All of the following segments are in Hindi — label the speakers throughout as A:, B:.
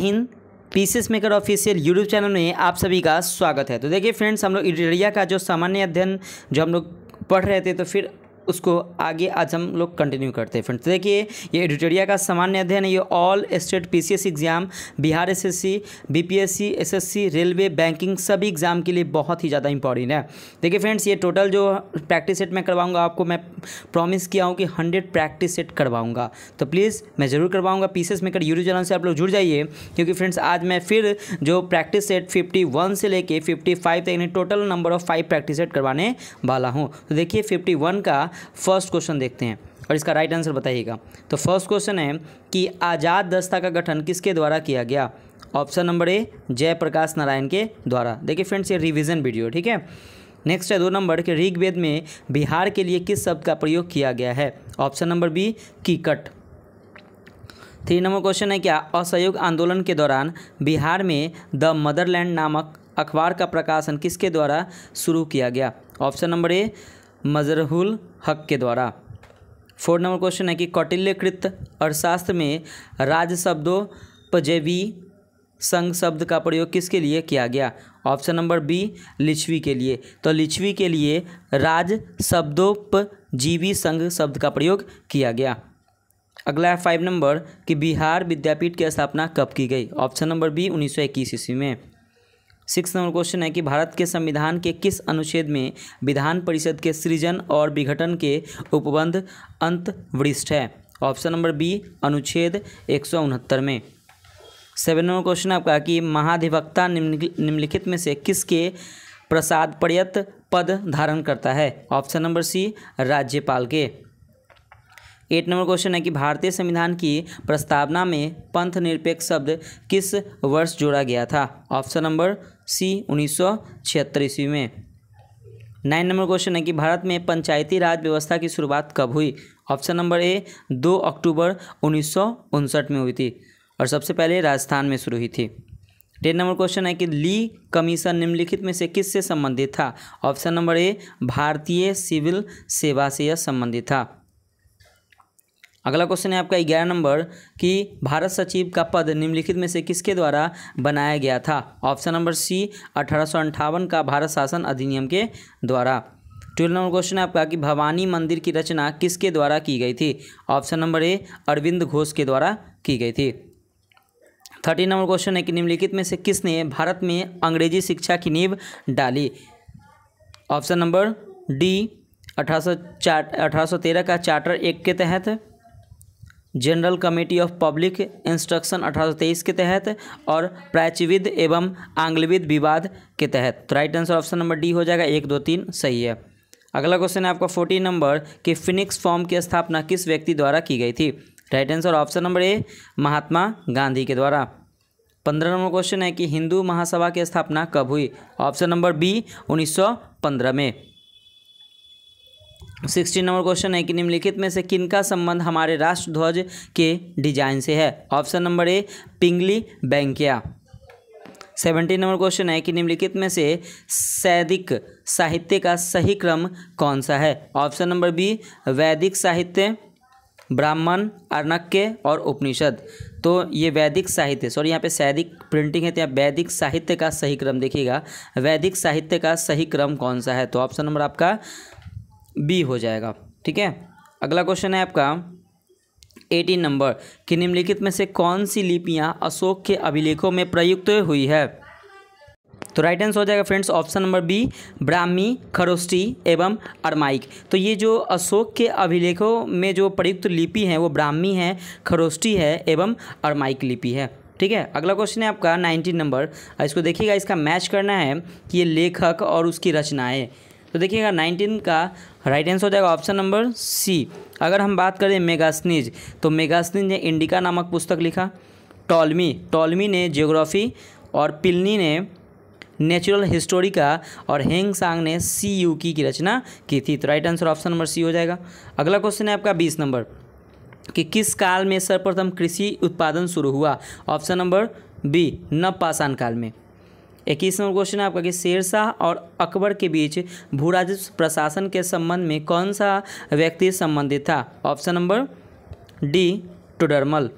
A: Hind PCS maker official YouTube channel में आप सभी का स्वागत है तो देखिए फ्रेंड्स हम लोग इडरिया का जो सामान्य अध्ययन जो हम लोग पढ़ रहे थे तो फिर उसको आगे आज हम लोग कंटिन्यू करते हैं फ्रेंड्स देखिए ये एडिटोरिया का सामान्य अध्ययन है ये all state PCS exam Bihar SSC BPSC SSC railway banking सभी एग्ज़ाम के लिए बहुत ही ज़्यादा इंपॉर्टेंट है देखिए फ्रेंड्स ये टोटल जो प्रैक्टिस सेट मैं करवाऊँगा आपको मैं प्रॉमिस किया हूँ कि हंड्रेड प्रैक्टिस सेट करवाऊँगा तो प्लीज़ मैं ज़रूर करवाऊँगा पीसीएस मेकर यूट्यूब चैनल से आप लोग जुड़ जाइए क्योंकि फ्रेंड्स आज मैं फिर जो प्रैक्टिस सेट फिफ्टी से लेके फिफ्टी तक यानी total number of five practice set करवाने वाला हूँ तो देखिए फिफ्टी का फर्स्ट क्वेश्चन देखते हैं और इसका राइट आंसर बताइएगा तो फर्स्ट क्वेश्चन है कि आज़ाद दस्ता का गठन किसके द्वारा किया गया option number A Jayaprakash Narayan के द्वारा देखिए फ्रेंड्स ये रिविज़न वीडियो ठीक है नेक्स्ट है दो नंबर के ऋग्वेद में बिहार के लिए किस शब्द का प्रयोग किया गया है option number B Kikat three number question है क्या असहयोग आंदोलन के दौरान बिहार में द मदरलैंड नामक अखबार का प्रकाशन किसके द्वारा शुरू किया गया ऑप्शन नंबर ए मजरहुल हक के द्वारा फोर नंबर क्वेश्चन है कि कौटिल्यकृत अर्थशास्त्र में राज शब्दों पजेवी संघ शब्द का प्रयोग किसके लिए किया गया ऑप्शन नंबर बी लिच्छवी के लिए तो लिच्छवी के लिए राज शब्दोपजीवी संघ शब्द का प्रयोग किया गया अगला है फाइव नंबर कि बिहार विद्यापीठ की स्थापना कब की गई ऑप्शन नंबर बी उन्नीस सौ इक्कीस ईस्वी में सिक्स नंबर क्वेश्चन है कि भारत के संविधान के किस अनुच्छेद में विधान परिषद के सृजन और विघटन के उपबंध अंतवृष्ट है ऑप्शन नंबर बी अनुच्छेद एक में सेवन नंबर क्वेश्चन आपका कि महाधिवक्ता निम्नलिखित में से किसके प्रसाद पर्यत पद धारण करता है ऑप्शन नंबर सी राज्यपाल के एट नंबर क्वेश्चन है कि भारतीय संविधान की प्रस्तावना में पंथ निरपेक्ष शब्द किस वर्ष जोड़ा गया था ऑप्शन नंबर सी उन्नीस सौ छिहत्तर ईस्वी में नाइन नंबर क्वेश्चन है कि भारत में पंचायती राज व्यवस्था की शुरुआत कब हुई ऑप्शन नंबर ए दो अक्टूबर उन्नीस में हुई थी और सबसे पहले राजस्थान में शुरू हुई थी टेन नंबर क्वेश्चन है कि ली कमीशन निम्नलिखित में से किससे संबंधित था ऑप्शन नंबर ए भारतीय सिविल सेवा से यह संबंधित था अगला क्वेश्चन है आपका ग्यारह नंबर कि भारत सचिव का पद निम्नलिखित में से किसके द्वारा बनाया गया था ऑप्शन नंबर सी अठारह का भारत शासन अधिनियम के द्वारा ट्वेल्व नंबर क्वेश्चन है आपका कि भवानी मंदिर की रचना किसके द्वारा की गई थी option number A Aurobindo Ghosh के द्वारा की गई थी थर्टीन नंबर क्वेश्चन है कि निम्नलिखित में से किसने भारत में अंग्रेजी शिक्षा की नींव डाली ऑप्शन नंबर डी अठारह सौ का चार्टर एक के तहत general committee of public instruction 1823 के तहत और प्राचीविद एवं आंग्लविद विवाद के तहत तो right answer option number D हो जाएगा एक दो तीन सही है अगला क्वेश्चन है आपका फोर्टीन नंबर कि फिनिक्स फॉर्म की स्थापना किस व्यक्ति द्वारा की गई थी right answer option number A Mahatma Gandhi के द्वारा पंद्रह नंबर क्वेश्चन है कि हिंदू महासभा की स्थापना कब हुई ऑप्शन नंबर बी उन्नीस में सिक्सटीन नंबर क्वेश्चन है कि निम्नलिखित में से किनका संबंध हमारे राष्ट्र ध्वज के डिजाइन से है option number A Pingali Venkayya seventeen number question है कि निम्नलिखित में से सैदिक साहित्य का सही क्रम कौन सा है ऑप्शन नंबर बी वैदिक साहित्य ब्राह्मण अर्णक्य और उपनिषद तो ये वैदिक साहित्य सॉरी यहाँ पे सैदिक प्रिंटिंग है तो यहाँ वैदिक साहित्य का सही क्रम देखिएगा वैदिक साहित्य का सही क्रम कौन सा है तो ऑप्शन नंबर आपका बी हो जाएगा ठीक है अगला क्वेश्चन है आपका एटीन नंबर कि निम्नलिखित में से कौन सी लिपियाँ अशोक के अभिलेखों में प्रयुक्त हुई है तो राइट आंसर हो जाएगा friends option number B Brahmi Kharosthi एवं अरमाइक तो ये जो अशोक के अभिलेखों में जो प्रयुक्त लिपि है वो ब्राह्मी है खरोष्टी है एवं अरमाइक लिपि है ठीक है अगला क्वेश्चन है आपका नाइनटीन नंबर इसको देखिएगा इसका मैच करना है कि ये लेखक और उसकी रचनाएँ तो देखिएगा नाइनटीन का राइट आंसर हो जाएगा ऑप्शन नंबर सी अगर हम बात करें मेगास्निज तो मेगास्निज ने इंडिका नामक पुस्तक लिखा टॉलमी टॉलमी ने जियोग्राफी और पिलनी ने नेचुरल हिस्टोरी का और हेंग सांग ने सी यू की, की रचना की थी तो right answer option number C हो जाएगा अगला क्वेश्चन है आपका बीस नंबर कि किस काल में सर्वप्रथम कृषि उत्पादन शुरू हुआ ऑप्शन नंबर बी नव पाषाण काल में इक्कीस नंबर क्वेश्चन है आपका कि शेरशाह और अकबर के बीच भू राजस्व प्रशासन के संबंध में कौन सा व्यक्ति संबंधित था option number D Todarmal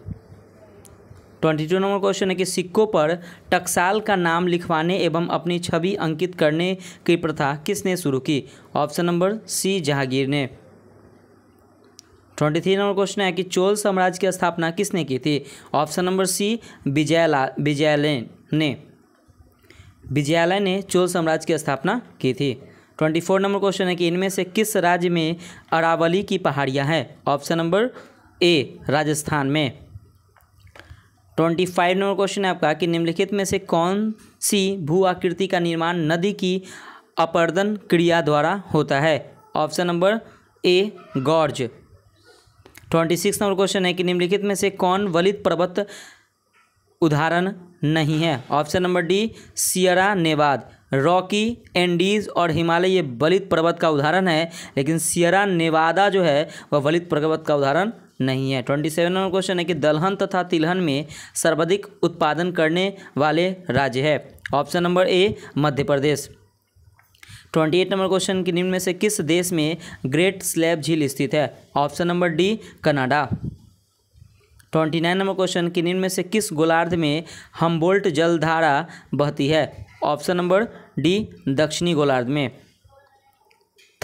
A: twenty two number question है कि सिक्कों पर टकसाल का नाम लिखवाने एवं अपनी छवि अंकित करने की प्रथा किसने शुरू की ऑप्शन नंबर सी जहांगीर ने ट्वेंटी थ्री नंबर क्वेश्चन है कि चोल साम्राज्य की स्थापना किसने की थी ऑप्शन नंबर सी विजयला विजयलेन ने विजयालय ने चोल साम्राज्य की स्थापना की थी ट्वेंटी फोर नंबर क्वेश्चन है कि इनमें से किस राज्य में अरावली की पहाड़ियाँ हैं ऑप्शन नंबर ए राजस्थान में ट्वेंटी फाइव नंबर क्वेश्चन है आपका कि निम्नलिखित में से कौन सी भू आकृति का निर्माण नदी की अपर्दन क्रिया द्वारा होता है option number A gorge twenty six number question है कि निम्नलिखित में से कौन वलित पर्वत उदाहरण नहीं है option number D Sierra Nevada Rocky Andes और हिमालय ये बलित पर्वत का उदाहरण है लेकिन सियरा नेवादा जो है वह बलित पर्वत का उदाहरण नहीं है ट्वेंटी सेवन नंबर क्वेश्चन है कि दलहन तथा तिलहन में सर्वाधिक उत्पादन करने वाले राज्य है option number A Madhya Pradesh twenty eight number question की निम्न में से किस देश में ग्रेट स्लैब झील स्थित है option number D Canada twenty nine number question कि निम्न में से किस गोलार्ध में हम्बोल्ट जलधारा बहती है ऑप्शन नंबर डी दक्षिणी गोलार्ध में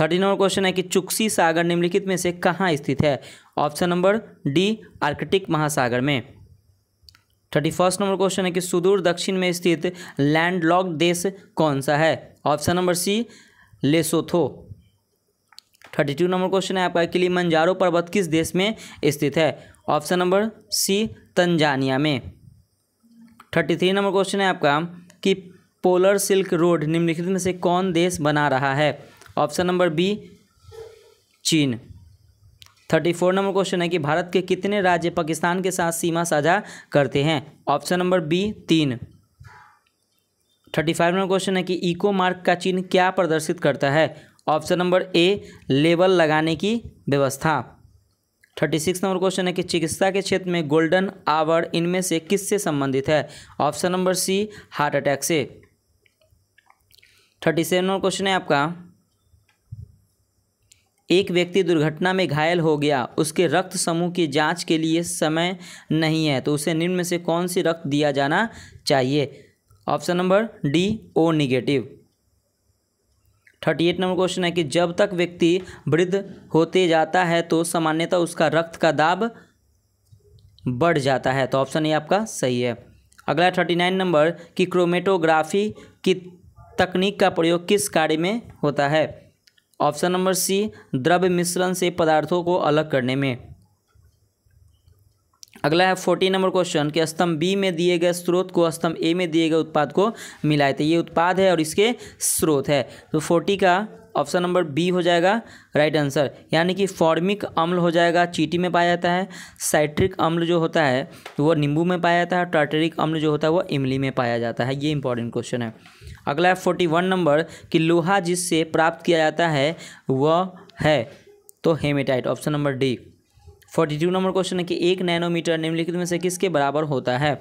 A: थर्टी नंबर क्वेश्चन है कि चुक्सी सागर निम्नलिखित में से कहाँ स्थित है ऑप्शन नंबर डी आर्कटिक महासागर में थर्टी फर्स्ट नंबर क्वेश्चन है कि सुदूर दक्षिण में स्थित लैंडलॉक देश कौन सा है option number C Lesotho thirty two number question है आपका किली मंजारो पर्वत किस देश में स्थित है ऑप्शन नंबर सी तंजानिया में थर्टी थ्री नंबर क्वेश्चन है आपका कि पोलर सिल्क रोड निम्नलिखित में से कौन देश बना रहा है ऑप्शन नंबर बी चीन थर्टी फोर नंबर क्वेश्चन है कि भारत के कितने राज्य पाकिस्तान के साथ सीमा साझा करते हैं ऑप्शन नंबर बी तीन थर्टी फाइव नंबर क्वेश्चन है कि इको मार्क का चिन्ह क्या प्रदर्शित करता है ऑप्शन नंबर ए लेबल लगाने की व्यवस्था थर्टी सिक्स नंबर क्वेश्चन है कि चिकित्सा के क्षेत्र में गोल्डन आवर इनमें से किससे संबंधित है option number C heart attack से थर्टी सेवन नंबर क्वेश्चन है आपका एक व्यक्ति दुर्घटना में घायल हो गया उसके रक्त समूह की जांच के लिए समय नहीं है तो उसे निम्न में से कौन सी रक्त दिया जाना चाहिए option number D O negative thirty eight number question है कि जब तक व्यक्ति वृद्ध होते जाता है तो सामान्यतः उसका रक्त का दाब बढ़ जाता है तो ऑप्शन ए आपका सही है अगला थर्टी नाइन नंबर कि क्रोमेटोग्राफी की तकनीक का प्रयोग किस कार्य में होता है ऑप्शन नंबर सी द्रव्य मिश्रण से पदार्थों को अलग करने में अगला है फोर्टीन नंबर क्वेश्चन कि स्तंभ बी में दिए गए स्रोत को स्तंभ ए में दिए गए उत्पाद को मिलाए थे ये उत्पाद है और इसके स्रोत है तो फोर्टी का ऑप्शन नंबर बी हो जाएगा राइट आंसर यानी कि फॉर्मिक अम्ल हो जाएगा चीटी में पाया जाता है साइट्रिक अम्ल जो होता है वो नींबू में पाया जाता है टार्टरिक अम्ल जो होता है वो इमली में पाया जाता है ये इंपॉर्टेंट क्वेश्चन है अगला है फोर्टी वन नंबर कि लोहा जिससे प्राप्त किया जाता है वह है तो haematite option number D forty two number question है कि एक नैनोमीटर निम्नलिखित में से किसके बराबर होता है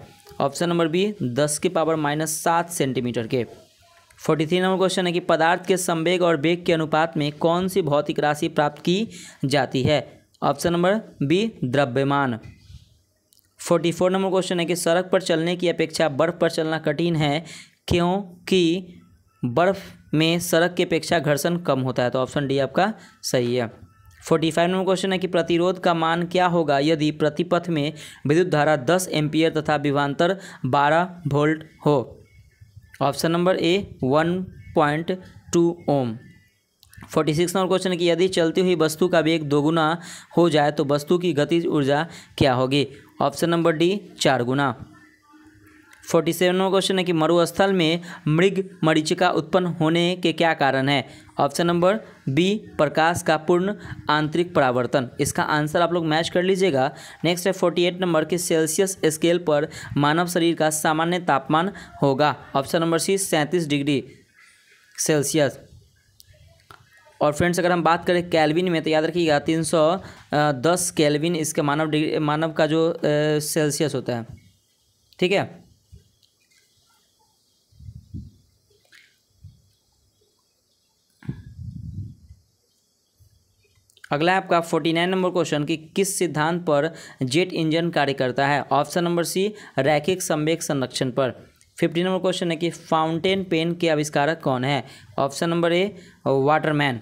A: ऑप्शन नंबर बी दस के पावर माइनस सात सेंटीमीटर के फोर्टी थ्री नंबर क्वेश्चन है कि पदार्थ के संवेग और वेग के अनुपात में कौन सी भौतिक राशि प्राप्त की जाती है ऑप्शन नंबर बी द्रव्यमान फोर्टी फोर नंबर क्वेश्चन है कि सड़क पर चलने की अपेक्षा बर्फ़ पर चलना कठिन है क्योंकि बर्फ़ में सड़क की अपेक्षा घर्षण कम होता है तो ऑप्शन डी आपका सही है फोर्टी फाइव नंबर क्वेश्चन है कि प्रतिरोध का मान क्या होगा यदि प्रतिपथ में विद्युत धारा दस एम्पियर तथा विभांतर बारह वोल्ट हो option number A one point two ohm forty six number question है कि यदि चलती हुई वस्तु का वेग दोगुना हो जाए तो वस्तु की गतिज ऊर्जा क्या होगी ऑप्शन नंबर डी चार गुना फोर्टी सेवन नंबर क्वेश्चन है कि मरुस्थल में मृग मरीचिका उत्पन्न होने के क्या कारण है ऑप्शन नंबर बी प्रकाश का पूर्ण आंतरिक परावर्तन इसका आंसर आप लोग मैच कर लीजिएगा नेक्स्ट है फोर्टी एट नंबर के सेल्सियस स्केल पर मानव शरीर का सामान्य तापमान होगा ऑप्शन नंबर सी सैंतीस डिग्री सेल्सियस और फ्रेंड्स अगर हम बात करें कैलविन में तो याद रखिएगा तीन सौ दस कैलविन इसके मानव डिग्री मानव का जो सेल्सियस होता है ठीक है अगला है आपका फोर्टी नाइन नंबर क्वेश्चन कि किस सिद्धांत पर जेट इंजन कार्य करता है ऑप्शन नंबर सी रैखिक संवेक संरक्षण पर फिफ्टी नंबर क्वेश्चन है कि फाउंटेन पेन के आविष्कारक कौन है ऑप्शन नंबर ए वाटरमैन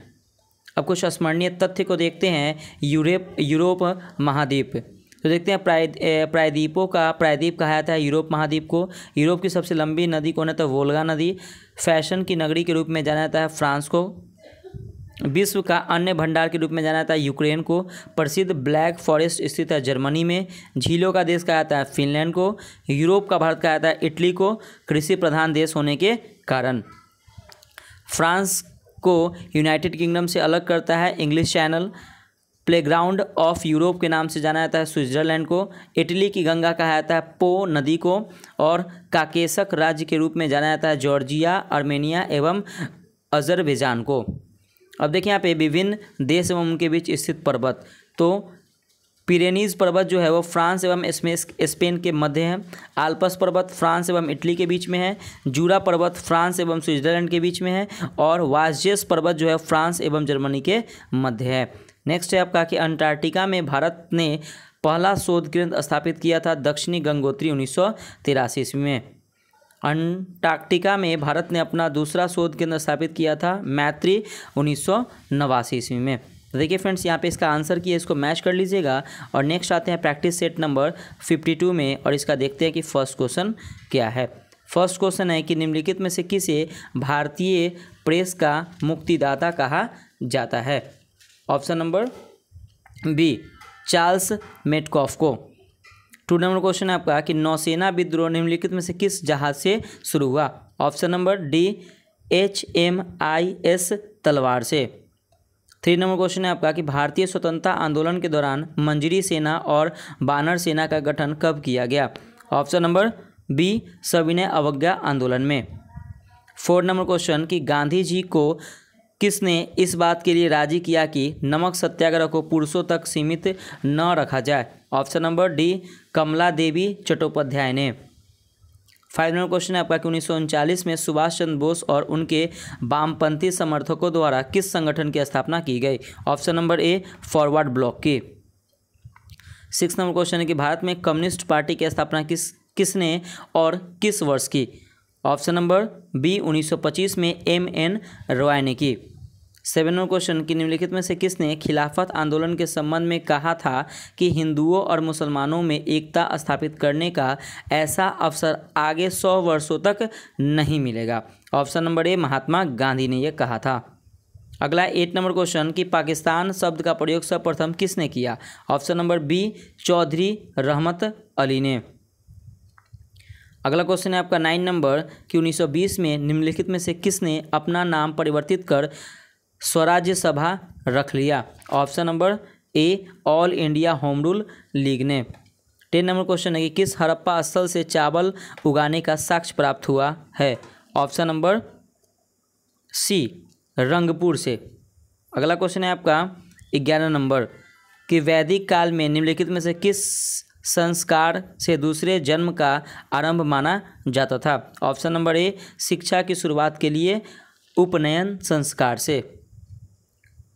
A: अब कुछ स्मरणीय तथ्य को देखते हैं यूरोप यूरोप महाद्वीप तो देखते हैं प्राय प्रायद्वीपों का प्रायद्वीप कहा जाता है यूरोप महाद्वीप को यूरोप की सबसे लंबी नदी कौन है तो वोल्गा नदी फैशन की नगरी के रूप में जाना जाता है फ्रांस को विश्व का अन्य भंडार के रूप में जाना जाता है यूक्रेन को प्रसिद्ध ब्लैक फॉरेस्ट स्थित है जर्मनी में झीलों का देश कहा जाता है फिनलैंड को यूरोप का भारत कहा जाता है इटली को कृषि प्रधान देश होने के कारण फ्रांस को यूनाइटेड किंगडम से अलग करता है English channel playground of Europe के नाम से जाना जाता है स्विट्जरलैंड को इटली की गंगा कहा जाता है पो नदी को और काकेशक राज्य के रूप में जाना जाता है जॉर्जिया आर्मेनिया एवं अजरबैजान को अब देखिए यहाँ पे विभिन्न देश एवं उनके बीच स्थित पर्वत तो पिरेनीज पर्वत जो है वो फ्रांस एवं स्पेन के मध्य है आल्पस पर्वत फ्रांस एवं इटली के बीच में है जूरा पर्वत फ्रांस एवं स्विट्जरलैंड के बीच में है और वाजेस पर्वत जो है फ्रांस एवं जर्मनी के मध्य है नेक्स्ट है आपका कि अंटार्कटिका में भारत ने पहला शोध केंद्र स्थापित किया था दक्षिणी गंगोत्री उन्नीस सौ तिरासी ईस्वी में अंटार्कटिका में भारत ने अपना दूसरा शोध केंद्र स्थापित किया था मैत्री उन्नीस सौ नवासी ईस्वी में देखिए फ्रेंड्स यहाँ पे इसका आंसर किया इसको मैच कर लीजिएगा और नेक्स्ट आते हैं प्रैक्टिस सेट नंबर 52 में और इसका देखते हैं कि फर्स्ट क्वेश्चन क्या है फर्स्ट क्वेश्चन है कि निम्नलिखित में से किसे भारतीय प्रेस का मुक्तिदाता कहा जाता है option number B Charles Metcalfe को टू नंबर क्वेश्चन है आपका कि नौसेना विद्रोह निम्नलिखित में से किस जहाज से शुरू हुआ option number D H M I S Talwar से थ्री नंबर क्वेश्चन है आपका कि भारतीय स्वतंत्रता आंदोलन के दौरान मंजरी सेना और बानर सेना का गठन कब किया गया ऑप्शन नंबर बी सविनय अवज्ञा आंदोलन में फोर नंबर क्वेश्चन कि गांधी जी को किसने इस बात के लिए राजी किया कि नमक सत्याग्रह को पुरुषों तक सीमित न रखा जाए option number D Kamala Devi Chattopadhyay ने फाइव नंबर क्वेश्चन है आपका कि उन्नीस में सुभाष चंद्र बोस और उनके वामपंथी समर्थकों द्वारा किस संगठन की स्थापना की गई option number A forward bloc की सिक्स नंबर क्वेश्चन है कि भारत में कम्युनिस्ट पार्टी की स्थापना किस किसने और किस वर्ष की ऑप्शन नंबर बी 1925 में एम एन रॉय ने की सेवनवा क्वेश्चन कि निम्नलिखित में से किसने खिलाफत आंदोलन के संबंध में कहा था कि हिंदुओं और मुसलमानों में एकता स्थापित करने का ऐसा अवसर आगे सौ वर्षों तक नहीं मिलेगा option number A Mahatma Gandhi ने यह कहा था अगला एट नंबर क्वेश्चन कि पाकिस्तान शब्द का प्रयोग सर्वप्रथम किसने किया ऑप्शन नंबर बी चौधरी रहमत अली ने अगला क्वेश्चन है आपका नाइन नंबर कि 1920 में निम्नलिखित में से किसने अपना नाम परिवर्तित कर स्वराज्य सभा रख लिया option number A all India home rule league ने टेन नंबर क्वेश्चन है कि किस हड़प्पा स्थल से चावल उगाने का साक्ष्य प्राप्त हुआ है ऑप्शन नंबर सी रंगपुर से अगला क्वेश्चन है आपका ग्यारह नंबर कि वैदिक काल में निम्नलिखित में से किस संस्कार से दूसरे जन्म का आरंभ माना जाता था ऑप्शन नंबर ए शिक्षा की शुरुआत के लिए उपनयन संस्कार से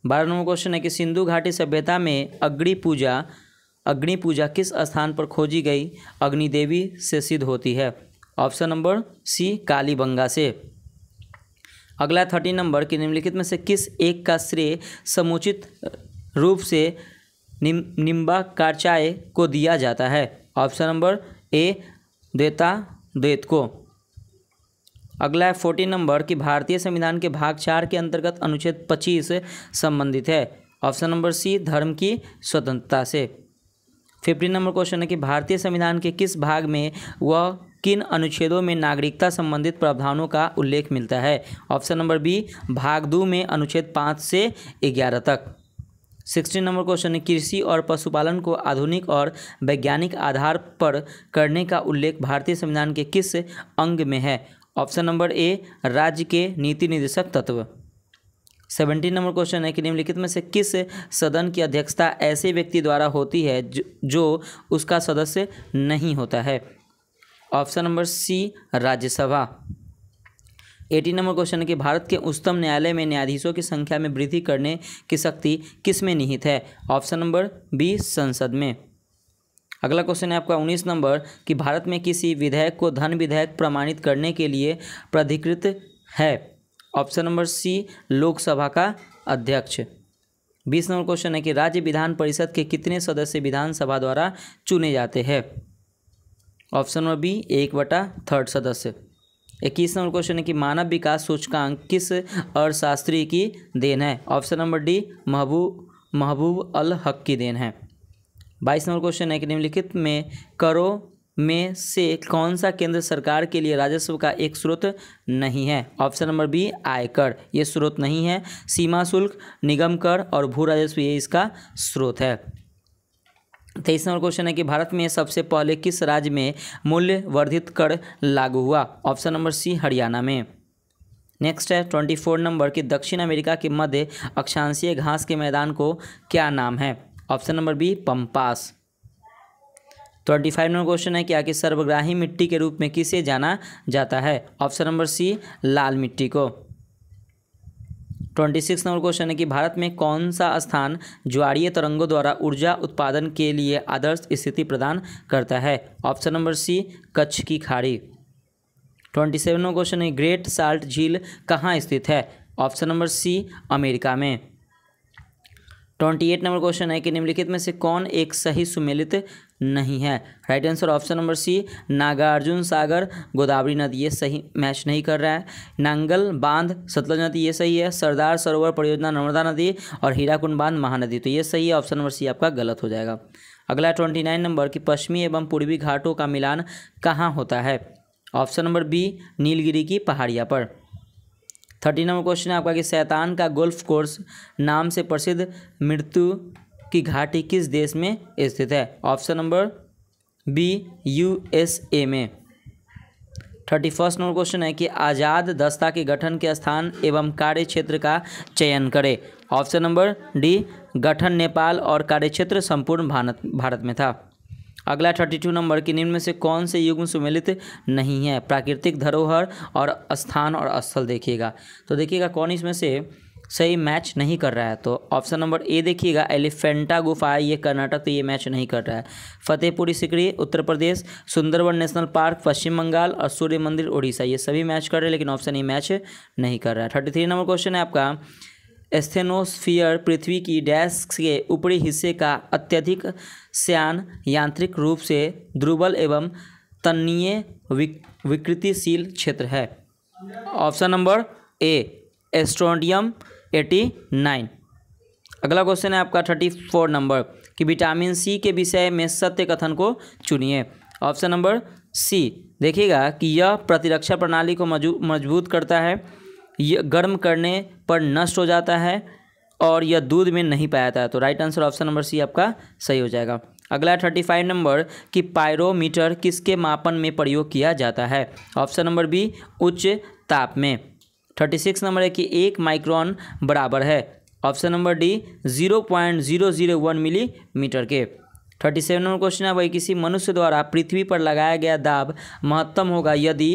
A: बारह नंबर क्वेश्चन है कि सिंधु घाटी सभ्यता में अग्नि पूजा अग्नि पूजा किस स्थान पर खोजी गई अग्निदेवी से सिद्ध होती है ऑप्शन नंबर सी कालीबंगा से अगला थर्टी नंबर कि निम्नलिखित में से किस एक का श्रेय समुचित रूप से निम निम्बा कारचाय को दिया जाता है ऑप्शन नंबर ए द्वेता द्वैत को अगला है फोर्टीन नंबर कि भारतीय संविधान के भाग चार के अंतर्गत अनुच्छेद पच्चीस संबंधित है ऑप्शन नंबर सी धर्म की स्वतंत्रता से फिफ्टीन नंबर क्वेश्चन है कि भारतीय संविधान के किस भाग में वह किन अनुच्छेदों में नागरिकता संबंधित प्रावधानों का उल्लेख मिलता है ऑप्शन नंबर बी भाग दो में अनुच्छेद पाँच से ग्यारह तक सिक्सटीन नंबर क्वेश्चन है कृषि और पशुपालन को आधुनिक और वैज्ञानिक आधार पर करने का उल्लेख भारतीय संविधान के किस अंग में है ऑप्शन नंबर ए राज्य के नीति निदेशक तत्व सेवेंटीन नंबर क्वेश्चन है कि निम्नलिखित में से किस सदन की अध्यक्षता ऐसे व्यक्ति द्वारा होती है जो, उसका सदस्य नहीं होता है option number C Rajya Sabha eighteen number question है कि भारत के उच्चतम न्यायालय में न्यायाधीशों की संख्या में वृद्धि करने की शक्ति किस में निहित है ऑप्शन नंबर बी संसद में अगला क्वेश्चन है आपका उन्नीस नंबर कि भारत में किसी विधेयक को धन विधेयक प्रमाणित करने के लिए प्राधिकृत है ऑप्शन नंबर सी लोकसभा का अध्यक्ष बीस नंबर क्वेश्चन है कि राज्य विधान परिषद के कितने सदस्य विधानसभा द्वारा चुने जाते हैं ऑप्शन नंबर बी एक बटा थर्ड सदस्य इक्कीस नंबर क्वेश्चन है कि मानव विकास सूचकांक किस अर्थशास्त्री की देन है ऑप्शन नंबर डी महबूब महबूब अल हक की देन है बाईस नंबर क्वेश्चन है कि निम्नलिखित में करो में से कौन सा केंद्र सरकार के लिए राजस्व का एक स्रोत नहीं है ऑप्शन नंबर बी आयकर ये स्रोत नहीं है सीमा शुल्क निगम कर और भू राजस्व ये इसका स्रोत है तेईस नंबर क्वेश्चन है कि भारत में सबसे पहले किस राज्य में मूल्य वर्धित कर लागू हुआ ऑप्शन नंबर सी हरियाणा में नेक्स्ट है ट्वेंटी फोर नंबर कि दक्षिण अमेरिका के मध्य अक्षांशीय घास के मैदान को क्या नाम है option number B Pampas twenty five number question है कि आखिर सर्वग्राही मिट्टी के रूप में किसे जाना जाता है ऑप्शन नंबर सी लाल मिट्टी को ट्वेंटी सिक्स नंबर क्वेश्चन है कि भारत में कौन सा स्थान ज्वारीय तरंगों द्वारा ऊर्जा उत्पादन के लिए आदर्श स्थिति प्रदान करता है ऑप्शन नंबर सी कच्छ की खाड़ी ट्वेंटी सेवन नंबर क्वेश्चन है ग्रेट साल्ट झील कहाँ स्थित है ऑप्शन नंबर सी अमेरिका में ट्वेंटी एट नंबर क्वेश्चन है कि निम्नलिखित में से कौन एक सही सुमेलित नहीं है right answer option number C Nagarjuna Sagar Godavari नदी ये सही मैच नहीं कर रहा है नांगल बांध सतलज नदी ये सही है सरदार सरोवर परियोजना नर्मदा नदी और हीराकुंड बांध महानदी तो ये सही है ऑप्शन नंबर सी आपका गलत हो जाएगा अगला ट्वेंटी नाइन नंबर कि पश्चिमी एवं पूर्वी घाटों का मिलान कहाँ होता है ऑप्शन नंबर बी नीलगिरी की पहाड़िया पर थर्टी नंबर क्वेश्चन है आपका कि सैतान का गोल्फ कोर्स नाम से प्रसिद्ध मृत्यु की घाटी किस देश में स्थित है ऑप्शन नंबर बी यूएसए में थर्टी फर्स्ट नंबर क्वेश्चन है कि आज़ाद दस्ता के गठन के स्थान एवं कार्य क्षेत्र का चयन करें ऑप्शन नंबर डी गठन नेपाल और कार्य क्षेत्र संपूर्ण भारत भारत में था अगला थर्टी टू नंबर की निम्न में से कौन से युग्म सुमेलित नहीं है प्राकृतिक धरोहर और स्थान और स्थल देखिएगा तो देखिएगा कौन इसमें से सही मैच नहीं कर रहा है तो ऑप्शन नंबर ए देखिएगा एलिफेंटा गुफा ये कर्नाटक तो ये मैच नहीं कर रहा है फतेहपुरी सिकरी उत्तर प्रदेश सुंदरबन नेशनल पार्क पश्चिम बंगाल और सूर्य मंदिर उड़ीसा ये सभी मैच कर रहे हैं लेकिन ऑप्शन ए मैच नहीं कर रहा है थर्टी थ्री नंबर क्वेश्चन है आपका एस्थेनोस्फियर पृथ्वी की डैश के ऊपरी हिस्से का अत्यधिक श्यान यांत्रिक रूप से दुर्बल एवं तन्नीय विक, विकृतिशील क्षेत्र है ऑप्शन नंबर ए एस्ट्रोडियम एटी नाइन अगला क्वेश्चन है आपका थर्टी फोर नंबर कि विटामिन सी के विषय में सत्य कथन को चुनिए ऑप्शन नंबर सी देखिएगा कि यह प्रतिरक्षा प्रणाली को मजबूत करता है यह गर्म करने पर नष्ट हो जाता है और यह दूध में नहीं पाया जाता है तो right answer option number C आपका सही हो जाएगा अगला थर्टी फाइव नंबर कि पायरोमीटर किसके मापन में प्रयोग किया जाता है ऑप्शन नंबर बी उच्च ताप में थर्टी सिक्स नंबर है कि एक माइक्रोन बराबर है option number D zero point zero zero one millimetre के थर्टी सेवन नंबर क्वेश्चन है भाई किसी मनुष्य द्वारा पृथ्वी पर लगाया गया दाब महत्तम होगा यदि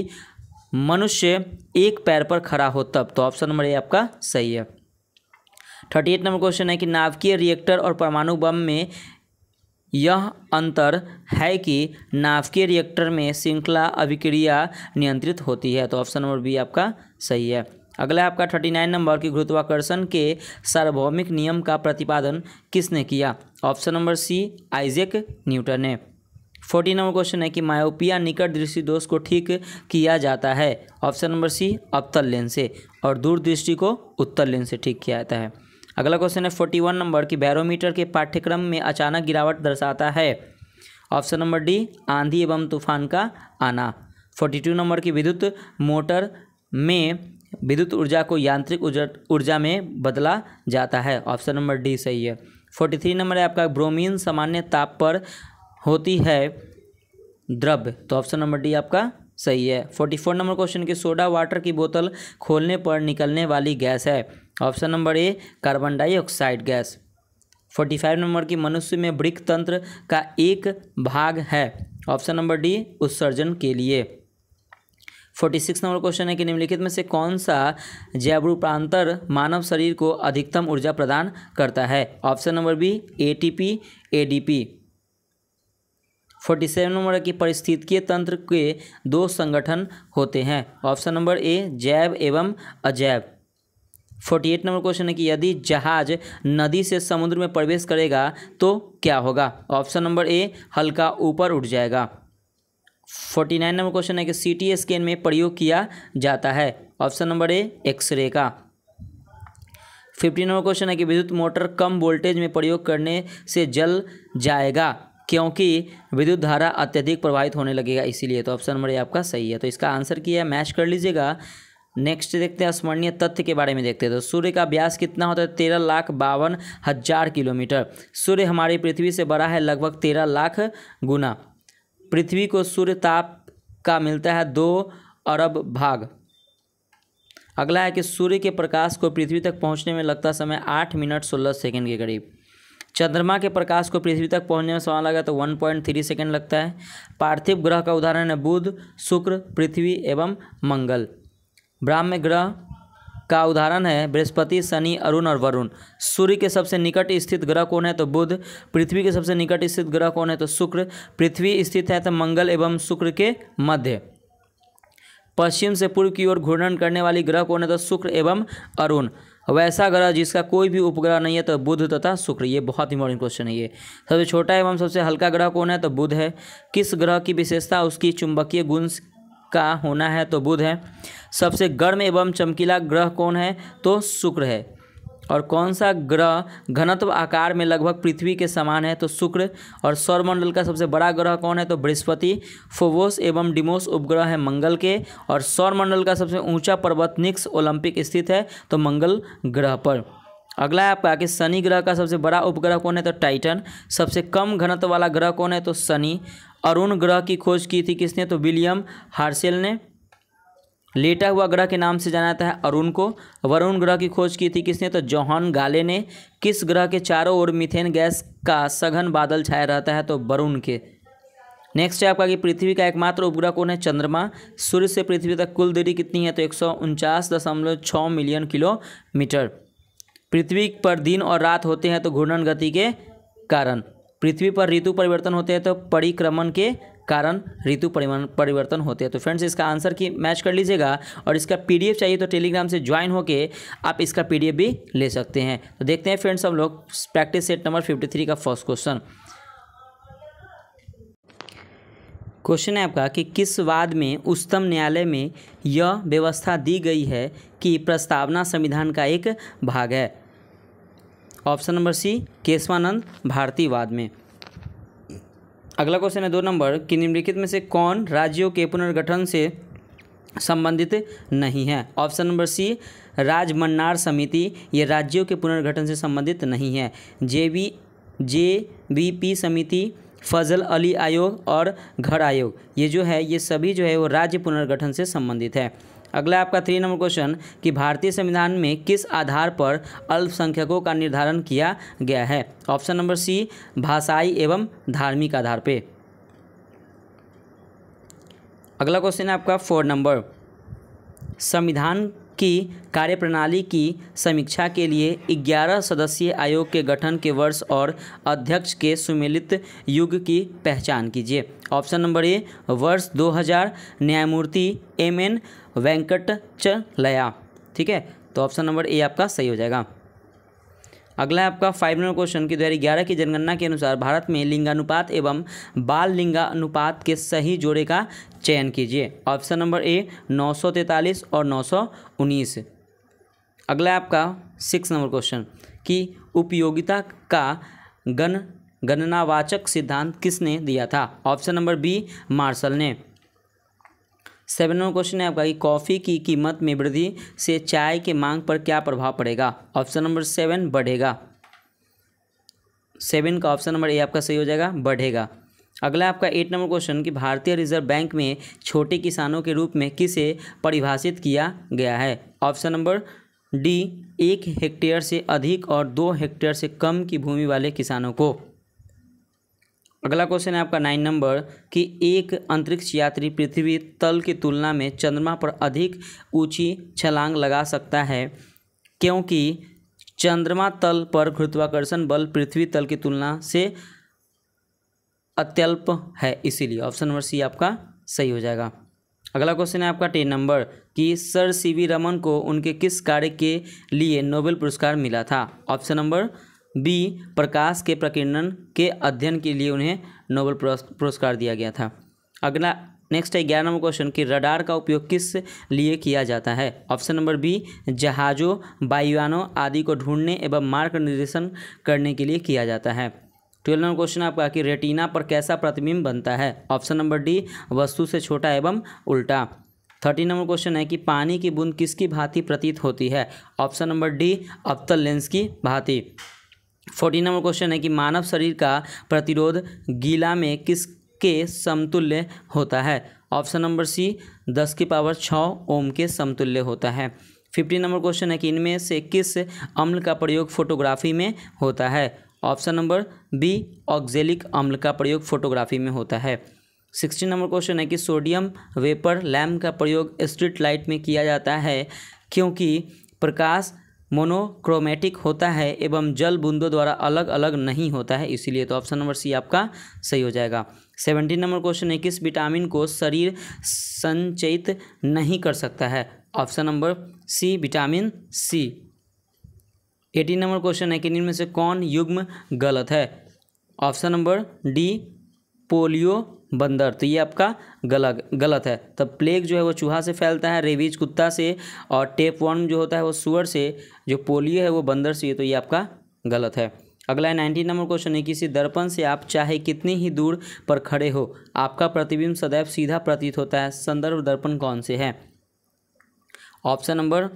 A: मनुष्य एक पैर पर खड़ा हो तब तो ऑप्शन नंबर ए आपका सही है थर्टी एट नंबर क्वेश्चन है कि नाभिकीय रिएक्टर और परमाणु बम में यह अंतर है कि नाभिकीय रिएक्टर में श्रृंखला अभिक्रिया नियंत्रित होती है तो ऑप्शन नंबर बी आपका सही है अगला आपका थर्टी नाइन नंबर की गुरुत्वाकर्षण के सार्वभौमिक नियम का प्रतिपादन किसने किया option number C Isaac Newton ने फोर्टी नंबर क्वेश्चन है कि मायोपिया निकट दृष्टि दोष को ठीक किया जाता है ऑप्शन नंबर सी अवतल लेंस से और दूरदृष्टि को उत्तर लेंस से ठीक किया जाता है अगला क्वेश्चन है फोर्टी वन नंबर की बैरोमीटर के पाठ्यक्रम में अचानक गिरावट दर्शाता है ऑप्शन नंबर डी आंधी एवं तूफान का आना फोर्टी टू नंबर की विद्युत मोटर में विद्युत ऊर्जा को यांत्रिक ऊर्जा में बदला जाता है ऑप्शन नंबर डी सही है फोर्टी थ्री नंबर है आपका ब्रोमीन सामान्य ताप पर होती है द्रव्य तो ऑप्शन नंबर डी आपका सही है फोर्टी फोर नंबर क्वेश्चन की सोडा वाटर की बोतल खोलने पर निकलने वाली गैस है option number A carbon dioxide gas forty five number की मनुष्य में वृक्ष तंत्र का एक भाग है ऑप्शन नंबर डी उत्सर्जन के लिए फोर्टी सिक्स नंबर क्वेश्चन है कि निम्नलिखित में से कौन सा जैव रूपांतर मानव शरीर को अधिकतम ऊर्जा प्रदान करता है option number B ATP ADP forty seven number की परिस्थितिकीय तंत्र के दो संगठन होते हैं ऑप्शन नंबर ए जैव एवं अजैव फोर्टी एट नंबर क्वेश्चन है कि यदि जहाज नदी से समुद्र में प्रवेश करेगा तो क्या होगा ऑप्शन नंबर ए हल्का ऊपर उठ जाएगा फोर्टी नाइन नंबर क्वेश्चन है कि सी टी स्कैन में प्रयोग किया जाता है ऑप्शन नंबर ए एक्सरे का फिफ्टी नंबर क्वेश्चन है कि विद्युत मोटर कम वोल्टेज में प्रयोग करने से जल जाएगा क्योंकि विद्युत धारा अत्यधिक प्रभावित होने लगेगा इसीलिए तो ऑप्शन नंबर ए आपका सही है तो इसका आंसर किया मैच कर लीजिएगा नेक्स्ट देखते हैं स्मरणीय तथ्य के बारे में देखते हैं तो सूर्य का व्यास कितना होता है तेरह लाख बावन हज़ार किलोमीटर सूर्य हमारी पृथ्वी से बड़ा है लगभग तेरह लाख गुना पृथ्वी को सूर्य ताप का मिलता है दो अरब भाग अगला है कि सूर्य के प्रकाश को पृथ्वी तक पहुंचने में लगता समय आठ मिनट सोलह सेकेंड के करीब चंद्रमा के प्रकाश को पृथ्वी तक पहुंचने में समय लगा तो वन पॉइंट थ्री सेकेंड लगता है पार्थिव ग्रह का उदाहरण है बुध शुक्र पृथ्वी एवं मंगल ब्राह्म ग्रह का उदाहरण है बृहस्पति शनि अरुण और वरुण सूर्य के सबसे निकट स्थित ग्रह कौन है तो बुध पृथ्वी के सबसे निकट स्थित ग्रह कौन है तो शुक्र पृथ्वी स्थित है तो मंगल एवं शुक्र के मध्य पश्चिम से पूर्व की ओर घूर्णन करने वाली ग्रह कौन है तो शुक्र एवं अरुण वैसा ग्रह जिसका कोई भी उपग्रह नहीं है तो बुध तथा शुक्र ये बहुत इंपॉर्टेंट क्वेश्चन है ये सबसे छोटा एवं सबसे हल्का ग्रह कौन है तो बुध है किस ग्रह की विशेषता उसकी चुंबकीय गुण का होना है तो बुध है सबसे गर्म एवं चमकीला ग्रह कौन है तो शुक्र है और कौन सा ग्रह घनत्व आकार में लगभग पृथ्वी के समान है तो शुक्र और सौरमंडल का सबसे बड़ा ग्रह कौन है तो बृहस्पति फोवोस एवं डिमोस उपग्रह है मंगल के और सौरमंडल का सबसे ऊंचा पर्वत निक्स ओलंपिक स्थित है तो मंगल ग्रह पर अगला है आपका कि शनि ग्रह का सबसे बड़ा उपग्रह कौन है तो टाइटन सबसे कम घनत्व वाला ग्रह कौन है तो शनि अरुण ग्रह की खोज की थी किसने तो विलियम हार्सेल ने लेटा हुआ ग्रह के नाम से जाना जाता है अरुण को वरुण ग्रह की खोज की थी किसने तो जौहन गाले ने किस ग्रह के चारों ओर मिथेन गैस का सघन बादल छाया रहता है तो वरुण के नेक्स्ट है आपका कि पृथ्वी का एकमात्र उपग्रह कौन है चंद्रमा सूर्य से पृथ्वी तक कुल दूरी कितनी है तो एक मिलियन किलोमीटर पृथ्वी पर दिन और रात होते हैं तो घूर्णन गति के कारण पृथ्वी पर ऋतु परिवर्तन होते हैं तो परिक्रमण के कारण ऋतु परिवर्तन होते हैं तो फ्रेंड्स इसका आंसर की मैच कर लीजिएगा और इसका पीडीएफ चाहिए तो टेलीग्राम से ज्वाइन होकर आप इसका पीडीएफ भी ले सकते हैं तो देखते हैं फ्रेंड्स हम लोग practice set number fifty three का फर्स्ट क्वेश्चन क्वेश्चन है आपका कि किस वाद में उच्चतम न्यायालय में यह व्यवस्था दी गई है की प्रस्तावना संविधान का एक भाग है ऑप्शन नंबर सी केशवानंद भारतीवाद में अगला क्वेश्चन है दो नंबर कि निम्नलिखित में से कौन राज्यों के पुनर्गठन से संबंधित नहीं है ऑप्शन नंबर सी राजमन्नार समिति ये राज्यों के पुनर्गठन से संबंधित नहीं है J B J B P समिति फजल अली आयोग और घर आयोग ये जो है ये सभी जो है वो राज्य पुनर्गठन से संबंधित है अगला आपका थ्री नंबर क्वेश्चन कि भारतीय संविधान में किस आधार पर अल्पसंख्यकों का निर्धारण किया गया है ऑप्शन नंबर सी भाषाई एवं धार्मिक आधार पर अगला क्वेश्चन है आपका फोर नंबर संविधान की कार्यप्रणाली की समीक्षा के लिए ग्यारह सदस्यीय आयोग के गठन के वर्ष और अध्यक्ष के सुमिलित युग की पहचान कीजिए ऑप्शन नंबर ए वर्ष 2000 न्यायमूर्ति एम एन वेंकटचलया ठीक है तो ऑप्शन नंबर ए आपका सही हो जाएगा अगला है आपका फाइव नंबर क्वेश्चन कि दो हज़ार की जनगणना के अनुसार भारत में लिंगानुपात एवं बाल लिंगानुपात के सही जोड़े का चयन कीजिए ऑप्शन नंबर ए नौ और नौ अगला है आपका सिक्स नंबर क्वेश्चन कि उपयोगिता का गण गणनावाचक सिद्धांत किसने दिया था ऑप्शन नंबर बी मार्शल ने सेवन नंबर क्वेश्चन है आपका कि कॉफ़ी की कीमत में वृद्धि से चाय के मांग पर क्या प्रभाव पड़ेगा ऑप्शन नंबर सेवन बढ़ेगा सेवन का ऑप्शन नंबर ए आपका सही हो जाएगा बढ़ेगा अगला आपका एट नंबर क्वेश्चन कि भारतीय रिजर्व बैंक में छोटे किसानों के रूप में किसे परिभाषित किया गया है ऑप्शन नंबर डी एक हेक्टेयर से अधिक और दो हेक्टेयर से कम की भूमि वाले किसानों को अगला क्वेश्चन है आपका नाइन नंबर कि एक अंतरिक्ष यात्री पृथ्वी तल की तुलना में चंद्रमा पर अधिक ऊंची छलांग लगा सकता है क्योंकि चंद्रमा तल पर गुरुत्वाकर्षण बल पृथ्वी तल की तुलना से अत्यल्प है इसीलिए ऑप्शन नंबर सी आपका सही हो जाएगा अगला क्वेश्चन है आपका टेन नंबर कि सर सी वी रमन को उनके किस कार्य के लिए नोबेल पुरस्कार मिला था ऑप्शन नंबर बी प्रकाश के प्रकीर्णन के अध्ययन के लिए उन्हें नोबल पुरस्कार दिया गया था अगला नेक्स्ट है ग्यारह नंबर क्वेश्चन कि रडार का उपयोग किस लिए किया जाता है ऑप्शन नंबर बी जहाज़ों वायुवानों आदि को ढूंढने एवं मार्ग निर्देशन करने के लिए किया जाता है ट्वेल्व नंबर क्वेश्चन आपका कि रेटिना पर कैसा प्रतिबिंब बनता है ऑप्शन नंबर डी वस्तु से छोटा एवं उल्टा थर्टीन नंबर क्वेश्चन है कि पानी की बूंद किसकी भांति प्रतीत होती है ऑप्शन नंबर डी अवतल लेंस की भांति फोर्टीन नंबर क्वेश्चन है कि मानव शरीर का प्रतिरोध गीला में किसके समतुल्य होता है ऑप्शन नंबर सी दस की पावर छः ओम के समतुल्य होता है फिफ्टीन नंबर क्वेश्चन है कि इनमें से किस अम्ल का प्रयोग फोटोग्राफी में होता है ऑप्शन नंबर बी ऑक्जेलिक अम्ल का प्रयोग फोटोग्राफी में होता है सिक्सटीन नंबर क्वेश्चन है कि सोडियम वेपर लैम्प का प्रयोग स्ट्रीट लाइट में किया जाता है क्योंकि प्रकाश मोनोक्रोमेटिक होता है एवं जल बूंदों द्वारा अलग अलग नहीं होता है इसीलिए तो ऑप्शन नंबर सी आपका सही हो जाएगा सेवेंटीन नंबर क्वेश्चन है किस विटामिन को शरीर संचयित नहीं कर सकता है option number C vitamin C eighteen number question है कि इनमें से कौन युग्म गलत है ऑप्शन नंबर डी पोलियो बंदर तो ये आपका गलत गलत है तब प्लेग जो है वो चूहा से फैलता है रेबीज कुत्ता से और टेप वन जो होता है वो सुअर से जो पोलियो है वो बंदर से तो ये आपका गलत है अगला है नाइन्टीन नंबर क्वेश्चन है किसी दर्पण से आप चाहे कितनी ही दूर पर खड़े हो आपका प्रतिबिंब सदैव सीधा प्रतीत होता है संदर्भ दर्पण कौन से है ऑप्शन नंबर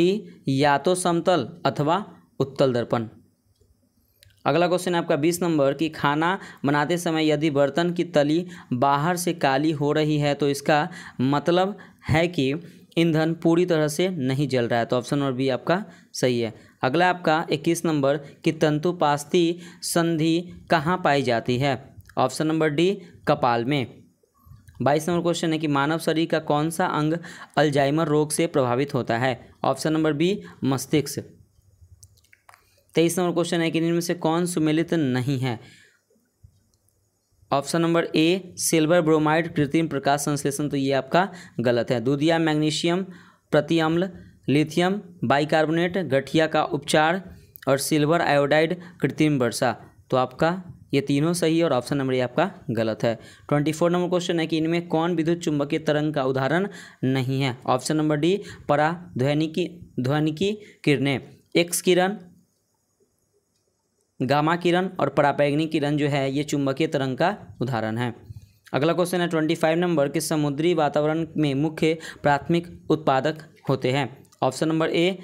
A: डी या तो समतल अथवा उत्तल दर्पण अगला क्वेश्चन है आपका बीस नंबर कि खाना बनाते समय यदि बर्तन की तली बाहर से काली हो रही है तो इसका मतलब है कि ईंधन पूरी तरह से नहीं जल रहा है तो ऑप्शन नंबर बी आपका सही है अगला आपका इक्कीस नंबर कि तंतुपास्ती संधि कहाँ पाई जाती है ऑप्शन नंबर डी कपाल में बाईस नंबर क्वेश्चन है कि मानव शरीर का कौन सा अंग अल्जाइमर रोग से प्रभावित होता है ऑप्शन नंबर बी मस्तिष्क तेईस नंबर क्वेश्चन है कि इनमें से कौन सुमेलित नहीं है option number A silver bromide कृत्रिम प्रकाश संश्लेषण तो ये आपका गलत है दूधिया मैग्नीशियम प्रतिअम्ल लिथियम बाइकार्बोनेट गठिया का उपचार और सिल्वर आयोडाइड कृत्रिम वर्षा तो आपका ये तीनों सही और ऑप्शन नंबर ये आपका गलत है ट्वेंटी फोर नंबर क्वेश्चन है कि इनमें कौन विद्युत चुंबकीय तरंग का उदाहरण नहीं है ऑप्शन नंबर डी परा ध्वनिकी ध्वनिकी किरणें एक्स किरण गामा किरण और परापैग्निक किरण जो है ये चुंबकीय तरंग का उदाहरण है अगला क्वेश्चन है ट्वेंटी फाइव नंबर के समुद्री वातावरण में मुख्य प्राथमिक उत्पादक होते हैं ऑप्शन नंबर ए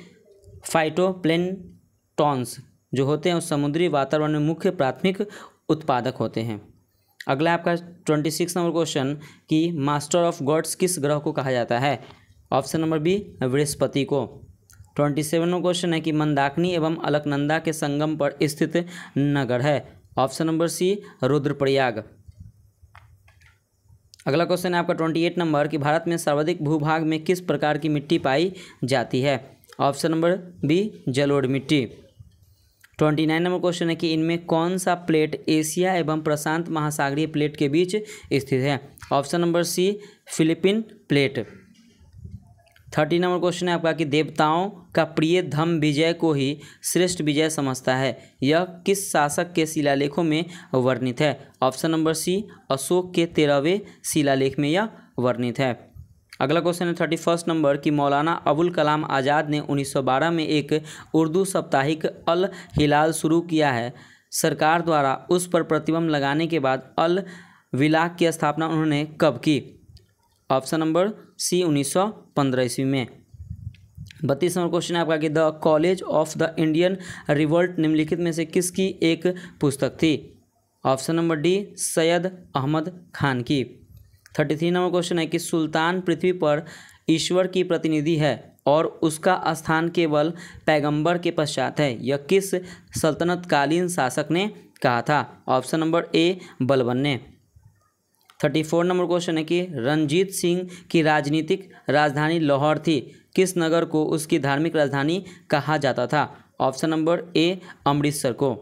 A: फाइटोप्लेंटॉन्स जो होते हैं उस समुद्री वातावरण में मुख्य प्राथमिक उत्पादक होते हैं अगला आपका ट्वेंटी सिक्स नंबर क्वेश्चन कि मास्टर ऑफ गॉड्स किस ग्रह को कहा जाता है ऑप्शन नंबर बी बृहस्पति को ट्वेंटी सेवनों क्वेश्चन है कि मंदाकिनी एवं अलकनंदा के संगम पर स्थित नगर है ऑप्शन नंबर सी रुद्रप्रयाग अगला क्वेश्चन है आपका ट्वेंटी एट नंबर कि भारत में सर्वाधिक भूभाग में किस प्रकार की मिट्टी पाई जाती है ऑप्शन नंबर बी जलोढ़ मिट्टी ट्वेंटी नाइन नंबर क्वेश्चन है कि इनमें कौन सा प्लेट एशिया एवं प्रशांत महासागरीय प्लेट के बीच स्थित है option number C Philippine plate thirty number question है आपका कि देवताओं का प्रिय धम विजय को ही श्रेष्ठ विजय समझता है यह किस शासक के शिलालेखों में वर्णित है ऑप्शन नंबर सी अशोक के तेरहवें शिलालेख में यह वर्णित है अगला क्वेश्चन है थर्टी फर्स्ट नंबर कि मौलाना अबुल कलाम आज़ाद ने 1912 में एक उर्दू साप्ताहिक अल हिलाल शुरू किया है सरकार द्वारा उस पर प्रतिबंध लगाने के बाद अल विलाक की स्थापना उन्होंने कब की ऑप्शन नंबर सी उन्नीस सौ पंद्रह ईस्वी में बत्तीस नंबर क्वेश्चन है आपका कि the college of the Indian revolt निम्नलिखित में से किसकी एक पुस्तक थी option number D Syed Ahmad Khan की थर्टी थ्री नंबर क्वेश्चन है कि सुल्तान पृथ्वी पर ईश्वर की प्रतिनिधि है और उसका स्थान केवल पैगंबर के पश्चात है यह किस सल्तनतकालीन शासक ने कहा था ऑप्शन नंबर ए बलबन ने थर्टी फोर नंबर क्वेश्चन है कि रंजीत सिंह की राजनीतिक राजधानी लाहौर थी किस नगर को उसकी धार्मिक राजधानी कहा जाता था ऑप्शन नंबर ए अमृतसर को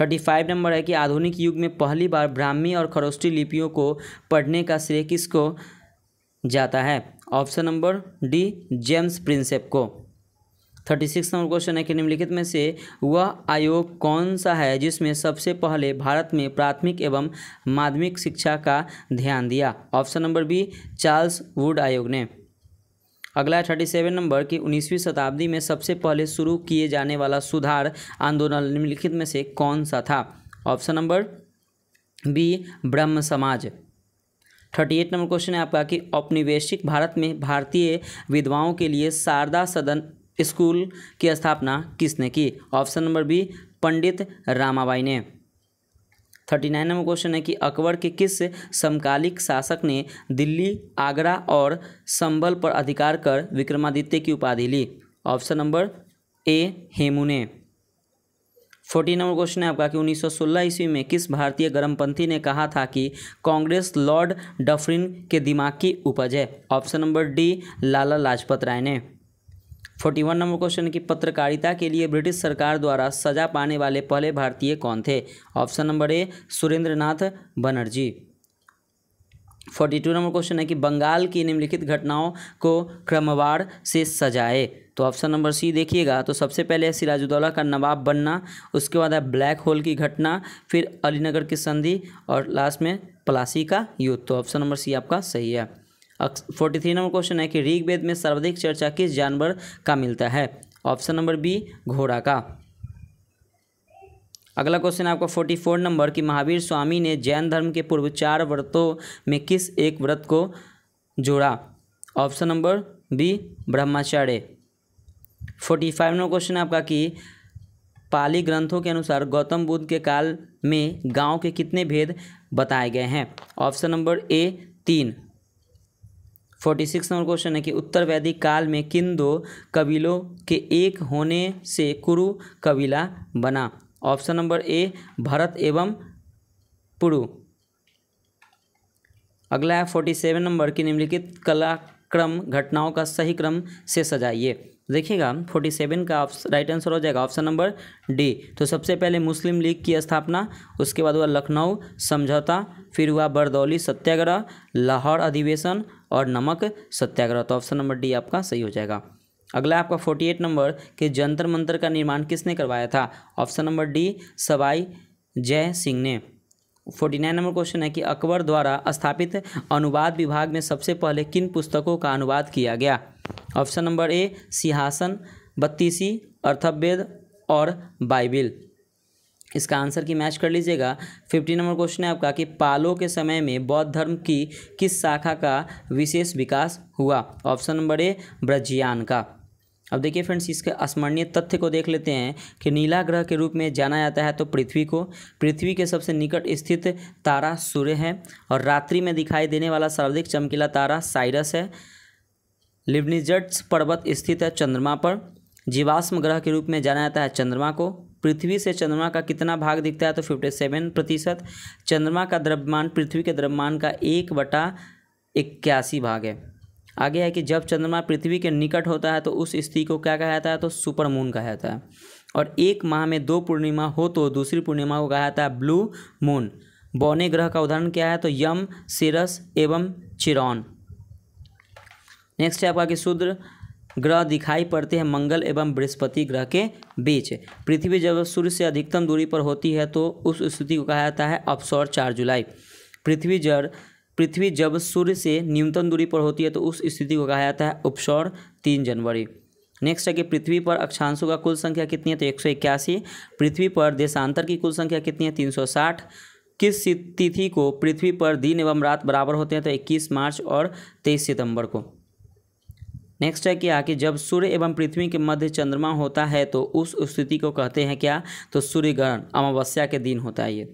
A: थर्टी फाइव नंबर है कि आधुनिक युग में पहली बार ब्राह्मी और खरोष्टी लिपियों को पढ़ने का श्रेय किसको जाता है option number D James Prinsep को थर्टी सिक्स नंबर क्वेश्चन है कि निम्नलिखित में से वह आयोग कौन सा है जिसमें सबसे पहले भारत में प्राथमिक एवं माध्यमिक शिक्षा का ध्यान दिया option number B Charles Wood आयोग ने अगला है थर्टी सेवन नंबर कि उन्नीसवीं शताब्दी में सबसे पहले शुरू किए जाने वाला सुधार आंदोलन निम्नलिखित में से कौन सा था ऑप्शन नंबर बी ब्रह्म समाज थर्टी एट नंबर क्वेश्चन है आपका कि औपनिवेशिक भारत में भारतीय विधवाओं के लिए शारदा सदन स्कूल की स्थापना किसने की option number B Pandit Ramabai ने थर्टी नाइन नंबर क्वेश्चन है कि अकबर के किस समकालिक शासक ने दिल्ली आगरा और संबल पर अधिकार कर विक्रमादित्य की उपाधि ली ऑप्शन नंबर ए हेमू ने फोर्टी नंबर क्वेश्चन है आपका कि 1916 ईस्वी में किस भारतीय गर्मपंथी ने कहा था कि कांग्रेस लॉर्ड डफरिन के दिमाग की उपज है option number D Lala Lajpat Rai ने फोर्टी वन नंबर क्वेश्चन की पत्रकारिता के लिए ब्रिटिश सरकार द्वारा सजा पाने वाले पहले भारतीय कौन थे option number A Surendranath Banerjee forty two number question है कि बंगाल की निम्नलिखित घटनाओं को क्रमवार से सजाए तो ऑप्शन नंबर सी देखिएगा तो सबसे पहले है सिराजुद्दौला का नवाब बनना उसके बाद है ब्लैक होल की घटना फिर अलीनगर की संधि और लास्ट में पलासी का युद्ध तो ऑप्शन नंबर सी आपका सही है फोर्टी थ्री नंबर क्वेश्चन है कि ऋग्वेद में सर्वाधिक चर्चा किस जानवर का मिलता है ऑप्शन नंबर बी घोड़ा का अगला क्वेश्चन आपका फोर्टी फोर नंबर कि महावीर स्वामी ने जैन धर्म के पूर्व चार व्रतों में किस एक व्रत को जोड़ा ऑप्शन नंबर बी ब्रह्माचार्य फोर्टी फाइव नंबर क्वेश्चन आपका कि पाली ग्रंथों के अनुसार गौतम बुद्ध के काल में गांव के कितने भेद बताए गए हैं ऑप्शन नंबर ए तीन फोर्टी सिक्स नंबर क्वेश्चन है कि उत्तर वैदिक काल में किन दो कबीलों के एक होने से कुरु कबीला बना ऑप्शन नंबर ए भरत एवं पुरु अगला है फोर्टी सेवन नंबर की निम्नलिखित कला क्रम घटनाओं का सही क्रम से सजाइए देखिएगा फोर्टी सेवन का राइट आंसर हो जाएगा ऑप्शन नंबर डी तो सबसे पहले मुस्लिम लीग की स्थापना उसके बाद हुआ लखनऊ समझौता फिर हुआ बरदौली सत्याग्रह लाहौर अधिवेशन और नमक सत्याग्रह तो ऑप्शन नंबर डी आपका सही हो जाएगा अगला आपका फोर्टी एट नंबर कि जंतर मंतर का निर्माण किसने करवाया था ऑप्शन नंबर डी सवाई जय सिंह ने फोर्टी नाइन नंबर क्वेश्चन है कि अकबर द्वारा स्थापित अनुवाद विभाग में सबसे पहले किन पुस्तकों का अनुवाद किया गया ऑप्शन नंबर ए सिंहासन बत्तीसी अर्थवेद और बाइबिल इसका आंसर की मैच कर लीजिएगा फिफ्टी नंबर क्वेश्चन है आपका कि पालो के समय में बौद्ध धर्म की किस शाखा का विशेष विकास हुआ ऑप्शन नंबर ए ब्रजयान का अब देखिए फ्रेंड्स इसके स्मरणीय तथ्य को देख लेते हैं कि नीला ग्रह के रूप में जाना जाता है तो पृथ्वी को पृथ्वी के सबसे निकट स्थित तारा सूर्य है और रात्रि में दिखाई देने वाला सर्वाधिक चमकीला तारा साइरस है लिबनिजट्स पर्वत स्थित है चंद्रमा पर जीवाश्म ग्रह के रूप में जाना जाता है चंद्रमा को पृथ्वी से चंद्रमा का कितना भाग दिखता है तो फिफ्टी सेवन प्रतिशत चंद्रमा का द्रव्यमान पृथ्वी के द्रव्यमान का एक बटा इक्यासी भाग है आगे है कि जब चंद्रमा पृथ्वी के निकट होता है तो उस स्थिति को क्या कहा जाता है तो सुपर मून कहा जाता है और एक माह में दो पूर्णिमा हो तो दूसरी पूर्णिमा को कहा जाता है ब्लू मून बौने ग्रह का उदाहरण क्या है तो यम सिरस एवं चिरौन नेक्स्ट है आपका कि शूद्र ग्रह दिखाई पड़ते हैं मंगल एवं बृहस्पति ग्रह के बीच पृथ्वी जब सूर्य से अधिकतम दूरी पर होती है तो उस स्थिति को कहा जाता है अपसौर चार जुलाई पृथ्वी जर पृथ्वी जब सूर्य से न्यूनतम दूरी पर होती है तो उस स्थिति को कहा जाता है उपसौर तीन जनवरी नेक्स्ट है कि पृथ्वी पर अक्षांशों का कुल संख्या कितनी है तो एक पृथ्वी पर देशांतर की कुल संख्या कितनी है साठ किस तिथि को पृथ्वी पर दिन एवं रात बराबर होते हैं तो 21 मार्च और 23 सितंबर को नेक्स्ट है कि आके जब सूर्य एवं पृथ्वी के मध्य चंद्रमा होता है तो उस स्थिति को कहते हैं क्या तो सूर्य ग्रहण अमावस्या के दिन होता है ये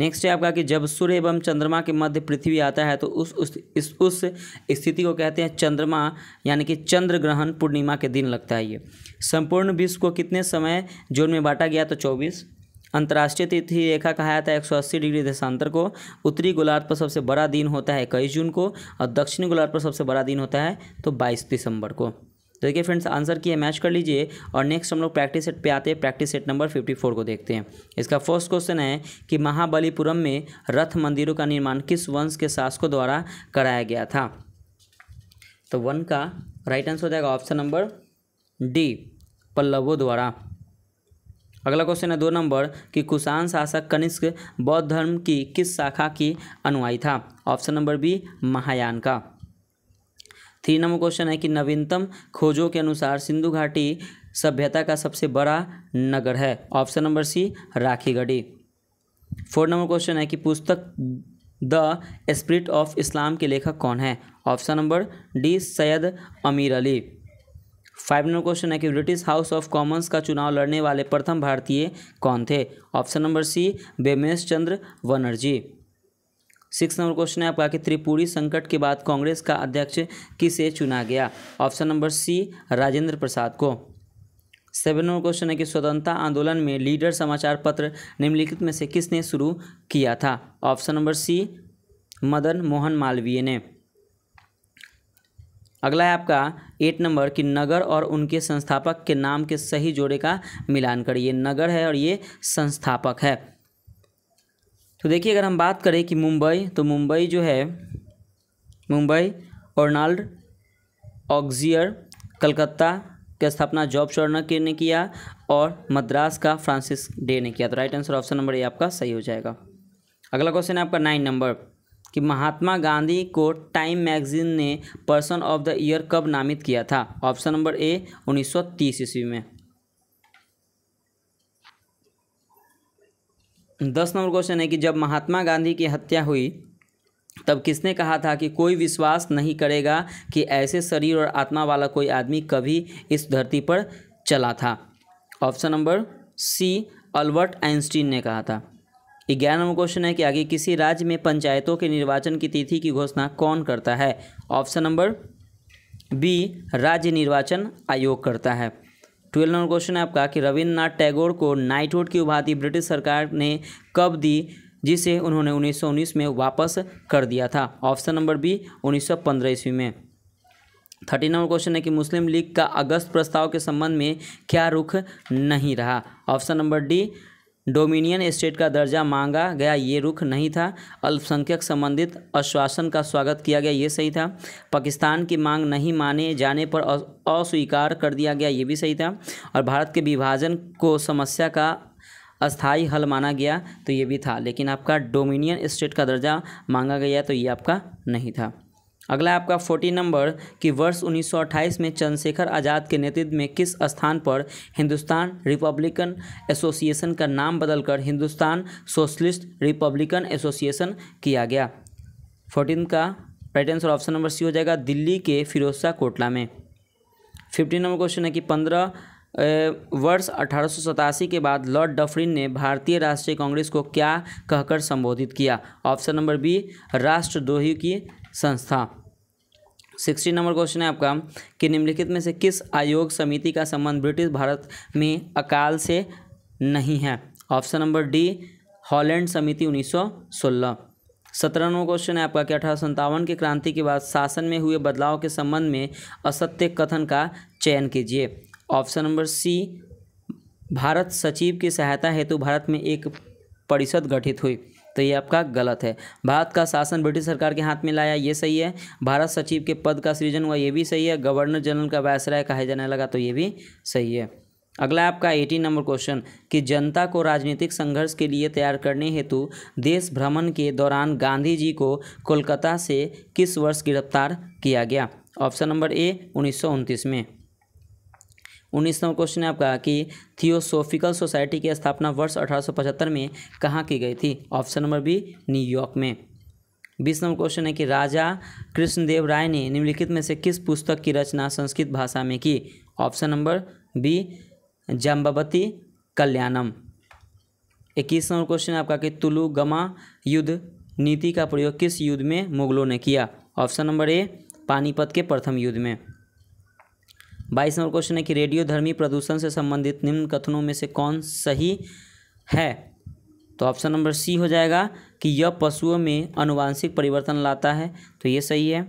A: नेक्स्ट है आपका कि जब सूर्य एवं चंद्रमा के मध्य पृथ्वी आता है तो उस उस इस उस स्थिति को कहते हैं चंद्रमा यानी कि चंद्र ग्रहण पूर्णिमा के दिन लगता है ये संपूर्ण विश्व को कितने समय जोन में बांटा गया तो चौबीस अंतर्राष्ट्रीय तिथि रेखा कहा जाता है एक डिग्री देशांतर को उत्तरी गोलार्ध पर सबसे बड़ा दिन होता है इक्कीस जून को और दक्षिणी गोलार्ध पर सबसे बड़ा दिन होता है तो बाईस दिसंबर को तो देखिए फ्रेंड्स आंसर किए मैच कर लीजिए और नेक्स्ट हम लोग प्रैक्टिस सेट पे आते हैं practice set number fifty four को देखते हैं इसका फर्स्ट क्वेश्चन है कि महाबलीपुरम में रथ मंदिरों का निर्माण किस वंश के शासकों द्वारा कराया गया था तो वन का राइट आंसर हो जाएगा ऑप्शन नंबर डी पल्लवों द्वारा अगला क्वेश्चन है दो नंबर कि कुषाण शासक कनिष्क बौद्ध धर्म की किस शाखा की अनुयायी था ऑप्शन नंबर बी महायान का थ्री नंबर क्वेश्चन है कि नवीनतम खोजों के अनुसार सिंधु घाटी सभ्यता का सबसे बड़ा नगर है option number C Rakhigarhi four number question है कि पुस्तक द स्प्रिट ऑफ इस्लाम के लेखक कौन है ऑप्शन नंबर डी सैयद अमीर अली फाइव नंबर क्वेश्चन है कि ब्रिटिश हाउस ऑफ कॉमन्स का चुनाव लड़ने वाले प्रथम भारतीय कौन थे ऑप्शन नंबर सी बेमेश Chandra Banerjee six number question है आपका कि त्रिपुरी संकट के बाद कांग्रेस का अध्यक्ष किसे चुना गया option number C Rajendra Prasad को सेवन नंबर क्वेश्चन है कि स्वतंत्रता आंदोलन में लीडर समाचार पत्र निम्नलिखित में से किसने शुरू किया था option number C Madan Mohan Malaviya ने अगला है आपका एट नंबर कि नगर और उनके संस्थापक के नाम के सही जोड़े का मिलान करिए नगर है और ये संस्थापक है तो देखिए अगर हम बात करें कि मुंबई तो मुंबई जो है मुंबई ओर्नाल्ड ऑक्जियर कलकत्ता की स्थापना जॉब शर्नर ने किया और मद्रास का फ्रांसिस डे ने किया तो राइट आंसर ऑप्शन नंबर ये आपका सही हो जाएगा अगला क्वेश्चन है आपका नाइन नंबर कि महात्मा गांधी को टाइम मैगजीन ने पर्सन ऑफ द ईयर कब नामित किया था ऑप्शन नंबर ए 1930 ईस्वी में दस नंबर क्वेश्चन है कि जब महात्मा गांधी की हत्या हुई तब किसने कहा था कि कोई विश्वास नहीं करेगा कि ऐसे शरीर और आत्मा वाला कोई आदमी कभी इस धरती पर चला था option number C Albert Einstein ने कहा था ग्यारहवा क्वेश्चन है कि आगे किसी राज्य में पंचायतों के निर्वाचन की तिथि की घोषणा कौन करता है ऑप्शन नंबर बी राज्य निर्वाचन आयोग करता है ट्वेल्व नंबर क्वेश्चन है आपका कि रविन्द्रनाथ टैगोर को नाइटहुड की उपाधि ब्रिटिश सरकार ने कब दी जिसे उन्होंने 1919 में वापस कर दिया था ऑप्शन नंबर बी 1915 ईस्वी में थर्टीन नंबर क्वेश्चन है कि मुस्लिम लीग का अगस्त प्रस्ताव के संबंध में क्या रुख नहीं रहा option number D dominion state का दर्जा मांगा गया ये रुख नहीं था अल्पसंख्यक संबंधित आश्वासन का स्वागत किया गया ये सही था पाकिस्तान की मांग नहीं माने जाने पर अस्वीकार कर दिया गया ये भी सही था और भारत के विभाजन को समस्या का अस्थाई हल माना गया तो ये भी था लेकिन आपका डोमिनियन स्टेट का दर्जा मांगा गया तो ये आपका नहीं था अगला आपका फोर्टीन नंबर कि वर्ष 1928 में चंद्रशेखर आज़ाद के नेतृत्व में किस स्थान पर हिंदुस्तान रिपब्लिकन एसोसिएशन का नाम बदलकर हिंदुस्तान सोशलिस्ट रिपब्लिकन एसोसिएशन किया गया फोर्टीन का right answer option number C हो जाएगा दिल्ली के फिरोजशाह कोटला में फिफ्टीन नंबर क्वेश्चन है कि पंद्रह वर्ष अठारह के बाद लॉर्ड डफरिन ने भारतीय राष्ट्रीय कांग्रेस को क्या कहकर संबोधित किया ऑप्शन नंबर बी राष्ट्रद्रोही की संस्था सिक्सटी नंबर क्वेश्चन है आपका कि निम्नलिखित में से किस आयोग समिति का संबंध ब्रिटिश भारत में अकाल से नहीं है ऑप्शन नंबर डी हॉलैंड समिति 1916 सत्रह नंबर क्वेश्चन है आपका कि अठारह की क्रांति के बाद शासन में हुए बदलाव के संबंध में असत्य कथन का चयन कीजिए ऑप्शन नंबर सी भारत सचिव की सहायता हेतु भारत में एक परिषद गठित हुई तो ये आपका गलत है भारत का शासन ब्रिटिश सरकार के हाथ में लाया ये सही है भारत सचिव के पद का सृजन हुआ ये भी सही है गवर्नर जनरल का वायसराय कहा जाने लगा तो ये भी सही है अगला आपका एटीन नंबर क्वेश्चन कि जनता को राजनीतिक संघर्ष के लिए तैयार करने हेतु देश भ्रमण के दौरान गांधी जी को कोलकाता से किस वर्ष गिरफ्तार किया गया ऑप्शन नंबर ए उन्नीस में उन्नीस नंबर क्वेश्चन है आपका कि थियोसोफिकल सोसाइटी की स्थापना वर्ष अठारह में कहाँ की गई थी ऑप्शन नंबर बी न्यूयॉर्क में बीस नंबर क्वेश्चन है कि राजा कृष्णदेव राय ने निम्नलिखित में से किस पुस्तक की रचना संस्कृत भाषा में की option number B Jambavati Kalyanam इक्कीस नंबर क्वेश्चन है आपका कि तुलुगमा युद्ध नीति का प्रयोग किस युद्ध में मुगलों ने किया ऑप्शन नंबर ए पानीपत के प्रथम युद्ध में बाईस नंबर क्वेश्चन है कि रेडियोधर्मी प्रदूषण से संबंधित निम्न कथनों में से कौन सही है तो ऑप्शन नंबर सी हो जाएगा कि यह पशुओं में अनुवांशिक परिवर्तन लाता है तो ये सही है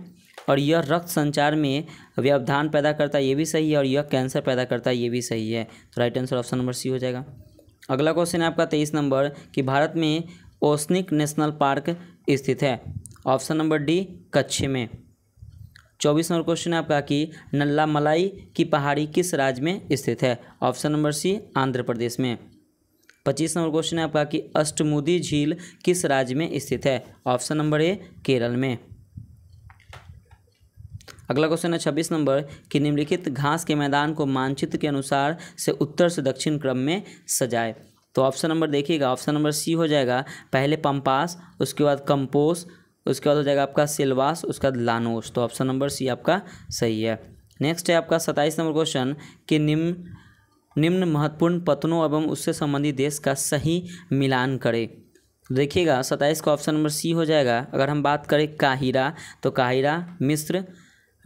A: और यह रक्त संचार में व्यवधान पैदा करता है ये भी सही है और यह कैंसर पैदा करता है ये भी सही है तो right answer option number C हो जाएगा अगला क्वेश्चन है आपका तेईस नंबर कि भारत में ओस्निक नेशनल पार्क स्थित है ऑप्शन नंबर डी कच्छे में चौबीस नंबर क्वेश्चन है आपका कि नल्ला मलाई की पहाड़ी किस राज्य में स्थित है option number C Andhra Pradesh में पच्चीस नंबर क्वेश्चन है आपका कि अष्टमुदी झील किस राज्य में स्थित है ऑप्शन नंबर ए केरल में अगला क्वेश्चन है छब्बीस नंबर कि निम्नलिखित घास के मैदान को मानचित्र के अनुसार से उत्तर से दक्षिण क्रम में सजाए तो ऑप्शन नंबर देखिएगा ऑप्शन नंबर सी हो जाएगा पहले पंपास उसके बाद कंपोस तो उसके बाद हो जाएगा आपका सिलवास उसका लानोस तो ऑप्शन नंबर सी आपका सही है नेक्स्ट है आपका सत्ताईस नंबर क्वेश्चन कि निम्न निम्न महत्वपूर्ण पतनों एवं उससे संबंधित देश का सही मिलान करें देखिएगा सत्ताईस का ऑप्शन नंबर सी हो जाएगा अगर हम बात करें काहिरा तो काहिरा मिस्र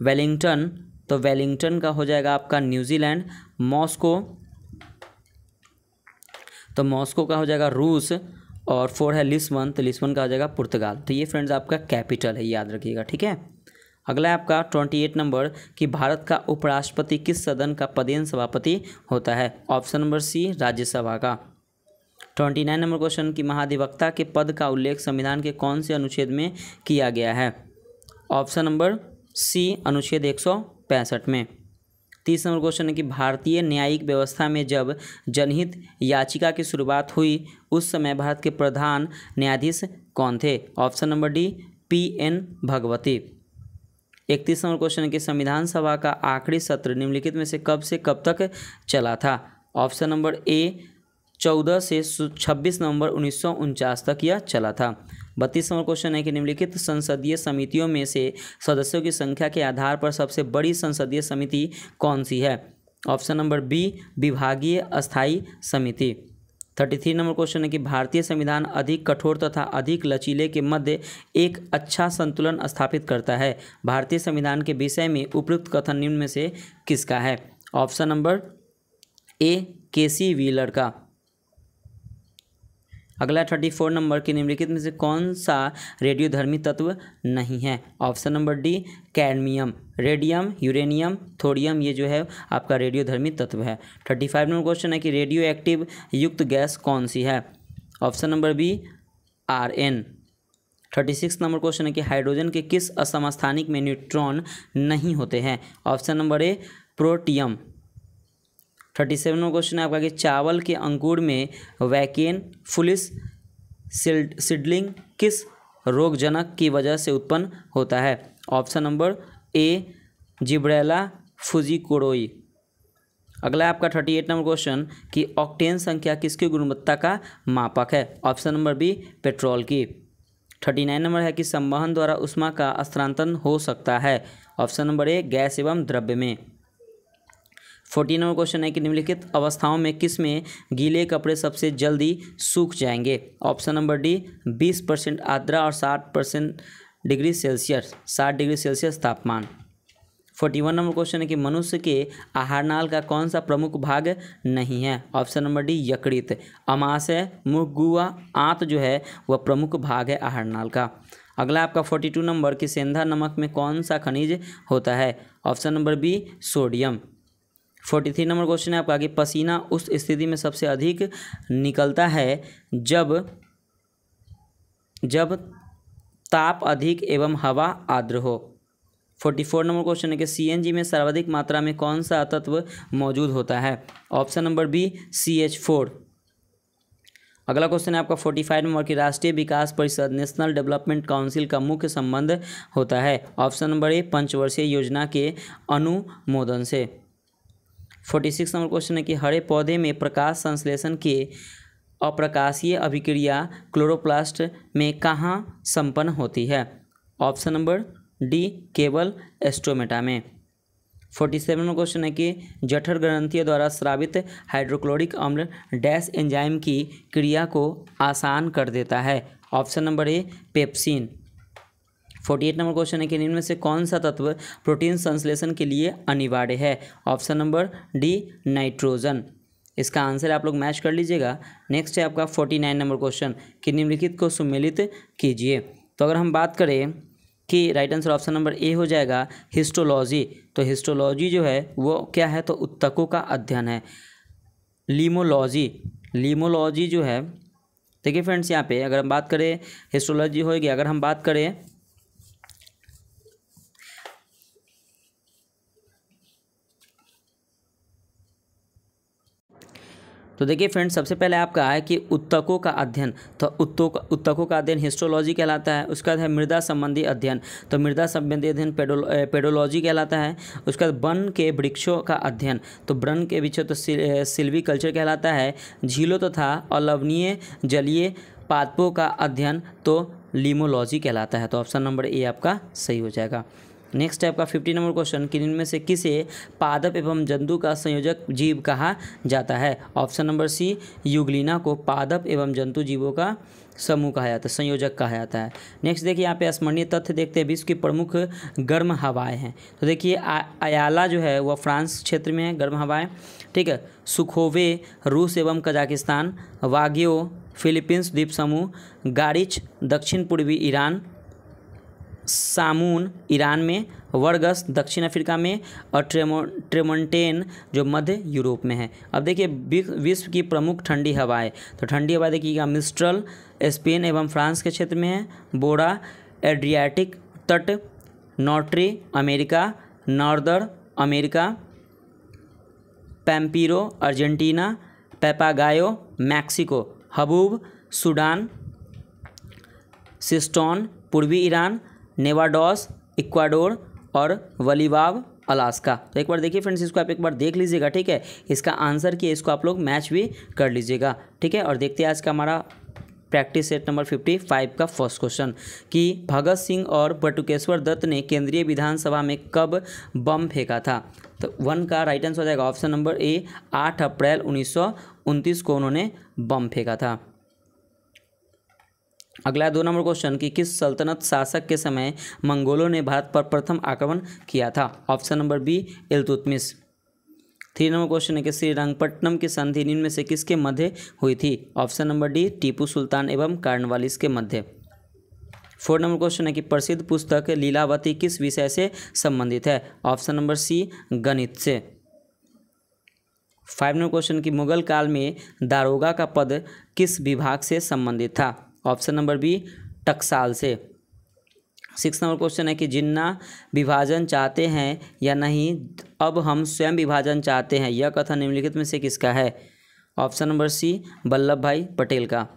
A: वेलिंगटन तो वेलिंगटन का हो जाएगा आपका न्यूजीलैंड मॉस्को तो मॉस्को का हो जाएगा रूस और फोर है लिस्बन तो लिस्बन का आ जाएगा पुर्तगाल तो ये फ्रेंड्स आपका कैपिटल है याद रखिएगा ठीक है अगला है आपका ट्वेंटी एट नंबर कि भारत का उपराष्ट्रपति किस सदन का पदेन सभापति होता है ऑप्शन नंबर सी राज्यसभा का ट्वेंटी नाइन नंबर क्वेश्चन कि महाधिवक्ता के पद का उल्लेख संविधान के कौन से अनुच्छेद में किया गया है ऑप्शन नंबर सी अनुच्छेद एक सौ पैंसठ में तीस नंबर क्वेश्चन है कि भारतीय न्यायिक व्यवस्था में जब जनहित याचिका की शुरुआत हुई उस समय भारत के प्रधान न्यायाधीश कौन थे option number D P N Bhagwati इकतीस नंबर क्वेश्चन है कि संविधान सभा का आखिरी सत्र निम्नलिखित में से कब से कब तक चला था ऑप्शन नंबर ए चौदह से छब्बीस नवंबर उन्नीस तक यह चला था बत्तीस नंबर क्वेश्चन है कि निम्नलिखित संसदीय समितियों में से सदस्यों की संख्या के आधार पर सबसे बड़ी संसदीय समिति कौन सी है ऑप्शन नंबर बी विभागीय स्थायी समिति थर्टी थ्री नंबर क्वेश्चन है कि भारतीय संविधान अधिक कठोर तथा अधिक लचीले के मध्य एक अच्छा संतुलन स्थापित करता है भारतीय संविधान के विषय में उपयुक्त कथन निम्न में से किसका है ऑप्शन नंबर ए के सी व्हीलर का अगला थर्टी फोर नंबर के निम्नलिखित में से कौन सा रेडियोधर्मी तत्व नहीं है option number D cadmium radium uranium thorium ये जो है आपका रेडियोधर्मी तत्व है थर्टी फाइव नंबर क्वेश्चन है कि रेडियो एक्टिव युक्त गैस कौन सी है option number B R N thirty six number question है कि हाइड्रोजन के किस असमस्थानिक में न्यूट्रॉन नहीं होते हैं option number A protium thirty seven question है आपका कि चावल के अंकुर में वैकेन फुलिस सिडलिंग किस रोगजनक की वजह से उत्पन्न होता है option number A Gibberella fujikuroi अगला आपका थर्टी एट नंबर क्वेश्चन कि ऑक्टेन संख्या किसकी गुणवत्ता का मापक है ऑप्शन नंबर बी पेट्रोल की थर्टी नाइन नंबर है कि संवहन द्वारा उष्मा का स्थानांतरण हो सकता है ऑप्शन नंबर ए गैस एवं द्रव्य में फोर्टीन नंबर क्वेश्चन है कि निम्नलिखित अवस्थाओं में किस में गीले कपड़े सबसे जल्दी सूख जाएंगे ऑप्शन नंबर डी बीस परसेंट आद्रा और साठ परसेंट डिग्री सेल्सियस साठ डिग्री सेल्सियस तापमान फोर्टी वन नंबर क्वेश्चन है कि मनुष्य के आहार नाल का कौन सा प्रमुख भाग नहीं है ऑप्शन नंबर डी यकृत अमाशय मुख गुआ आंत जो है वह प्रमुख भाग है आहार नाल का अगला आपका फोर्टी टू नंबर कि सेंधा नमक में कौन सा खनिज होता है option number B sodium forty three number question है आपका कि पसीना उस स्थिति में सबसे अधिक निकलता है जब जब ताप अधिक एवं हवा आर्द्र हो फोर्टी फोर नंबर क्वेश्चन है कि सीएनजी में सर्वाधिक मात्रा में कौन सा तत्व मौजूद होता है option number B C H four अगला क्वेश्चन है आपका फोर्टी फाइव नंबर की राष्ट्रीय विकास परिषद नेशनल डेवलपमेंट काउंसिल का मुख्य संबंध होता है ऑप्शन नंबर ए पंचवर्षीय योजना के अनुमोदन से फोर्टी सिक्स नंबर क्वेश्चन है कि हरे पौधे में प्रकाश संश्लेषण के अप्रकाशीय अभिक्रिया क्लोरोप्लास्ट में कहाँ संपन्न होती है ऑप्शन नंबर डी केवल एस्ट्रोमेटा में फोर्टी सेवन नंबर क्वेश्चन है कि जठर ग्रंथियों द्वारा श्रावित हाइड्रोक्लोरिक अम्ल डैश एंजाइम की क्रिया को आसान कर देता है option number A pepsin forty number question है कि निम्न में से कौन सा तत्व प्रोटीन संश्लेषण के लिए अनिवार्य है ऑप्शन नंबर डी नाइट्रोजन इसका आंसर आप लोग मैच कर लीजिएगा नेक्स्ट है आपका फोर्टी नाइन नंबर क्वेश्चन कि निम्नलिखित को सम्मिलित कीजिए तो अगर हम बात करें कि right answer option number A हो जाएगा हिस्टोलॉजी तो हिस्टोलॉजी जो है वो क्या है तो उत्तकों का अध्ययन है लीमोलॉजी लीमोलॉजी जो है देखिए फ्रेंड्स यहाँ पे अगर हम बात करें हिस्टोलॉजी होगी अगर हम बात करें तो देखिए फ्रेंड्स सबसे पहले आपका है कि उत्तकों का अध्ययन तो उत्तों का उत्तकों का अध्ययन हिस्ट्रोलॉजी कहलाता है उसका है मृदा संबंधी अध्ययन तो मृदा संबंधी अध्ययन पेडोलॉजी कहलाता है उसके बाद वन के वृक्षों का अध्ययन तो वन के वृक्षों तो सिल्वी कल्चर कहलाता है झीलों तथा तो अलवनीय जलीय पादपों का अध्ययन तो लीमोलॉजी कहलाता है तो ऑप्शन नंबर ए आपका सही हो जाएगा नेक्स्ट है आपका फिफ्टी नंबर क्वेश्चन कि इनमें से किसे पादप एवं जंतु का संयोजक जीव कहा जाता है ऑप्शन नंबर सी युगलिना को पादप एवं जंतु जीवों का समूह कहा जाता है संयोजक कहा जाता है नेक्स्ट देखिए यहाँ पे स्मरणीय तथ्य देखते हैं विश्व की प्रमुख गर्म हवाएं हैं तो देखिए अयाला जो है वह फ्रांस क्षेत्र में है गर्म हवाएं ठीक है सुखोवे रूस एवं कजाकिस्तान वाग्यो फिलीपींस द्वीप समूह गारिच दक्षिण पूर्वी ईरान सामून ईरान में वर्गस दक्षिण अफ्रीका में और ट्रेमो ट्रेमोंटेन जो मध्य यूरोप में है अब देखिए विश्व की प्रमुख ठंडी हवाएं तो ठंडी हवा देखिएगा मिस्ट्रल स्पेन एवं फ्रांस के क्षेत्र में है बोरा एड्रियाटिक तट norther America northern America pampero Argentina papagayo Mexico haboob Sudan Seistan पूर्वी ईरान नेवाडोस इक्वाडोर और वलीवाव अलास्का तो एक बार देखिए फ्रेंड्स इसको आप एक बार देख लीजिएगा ठीक है इसका आंसर किया इसको आप लोग मैच भी कर लीजिएगा ठीक है और देखते हैं आज का हमारा practice set number fifty five का फर्स्ट क्वेश्चन कि भगत सिंह और बटुकेश्वर दत्त ने केंद्रीय विधानसभा में कब बम फेंका था तो वन का राइट आंसर हो जाएगा ऑप्शन नंबर ए आठ अप्रैल उन्नीस को उन्होंने बम फेंका था अगला दो नंबर क्वेश्चन कि किस सल्तनत शासक के समय मंगोलों ने भारत पर प्रथम आक्रमण किया था option number B Iltutmish three number question है कि श्री रंगपट्टनम की संधि निम्न से किसके मध्य हुई थी option number D Tipu Sultan एवं कार्नवालिस के मध्य फोर नंबर क्वेश्चन है कि प्रसिद्ध पुस्तक लीलावती किस विषय से संबंधित है ऑप्शन नंबर सी गणित से फाइव नंबर क्वेश्चन कि मुगल काल में दारोगा का पद किस विभाग से संबंधित था ऑप्शन नंबर बी टकसाल से सिक्स नंबर क्वेश्चन है कि जिन्ना विभाजन चाहते हैं या नहीं अब हम स्वयं विभाजन चाहते हैं यह कथन निम्नलिखित में से किसका है ऑप्शन नंबर सी वल्लभ भाई पटेल का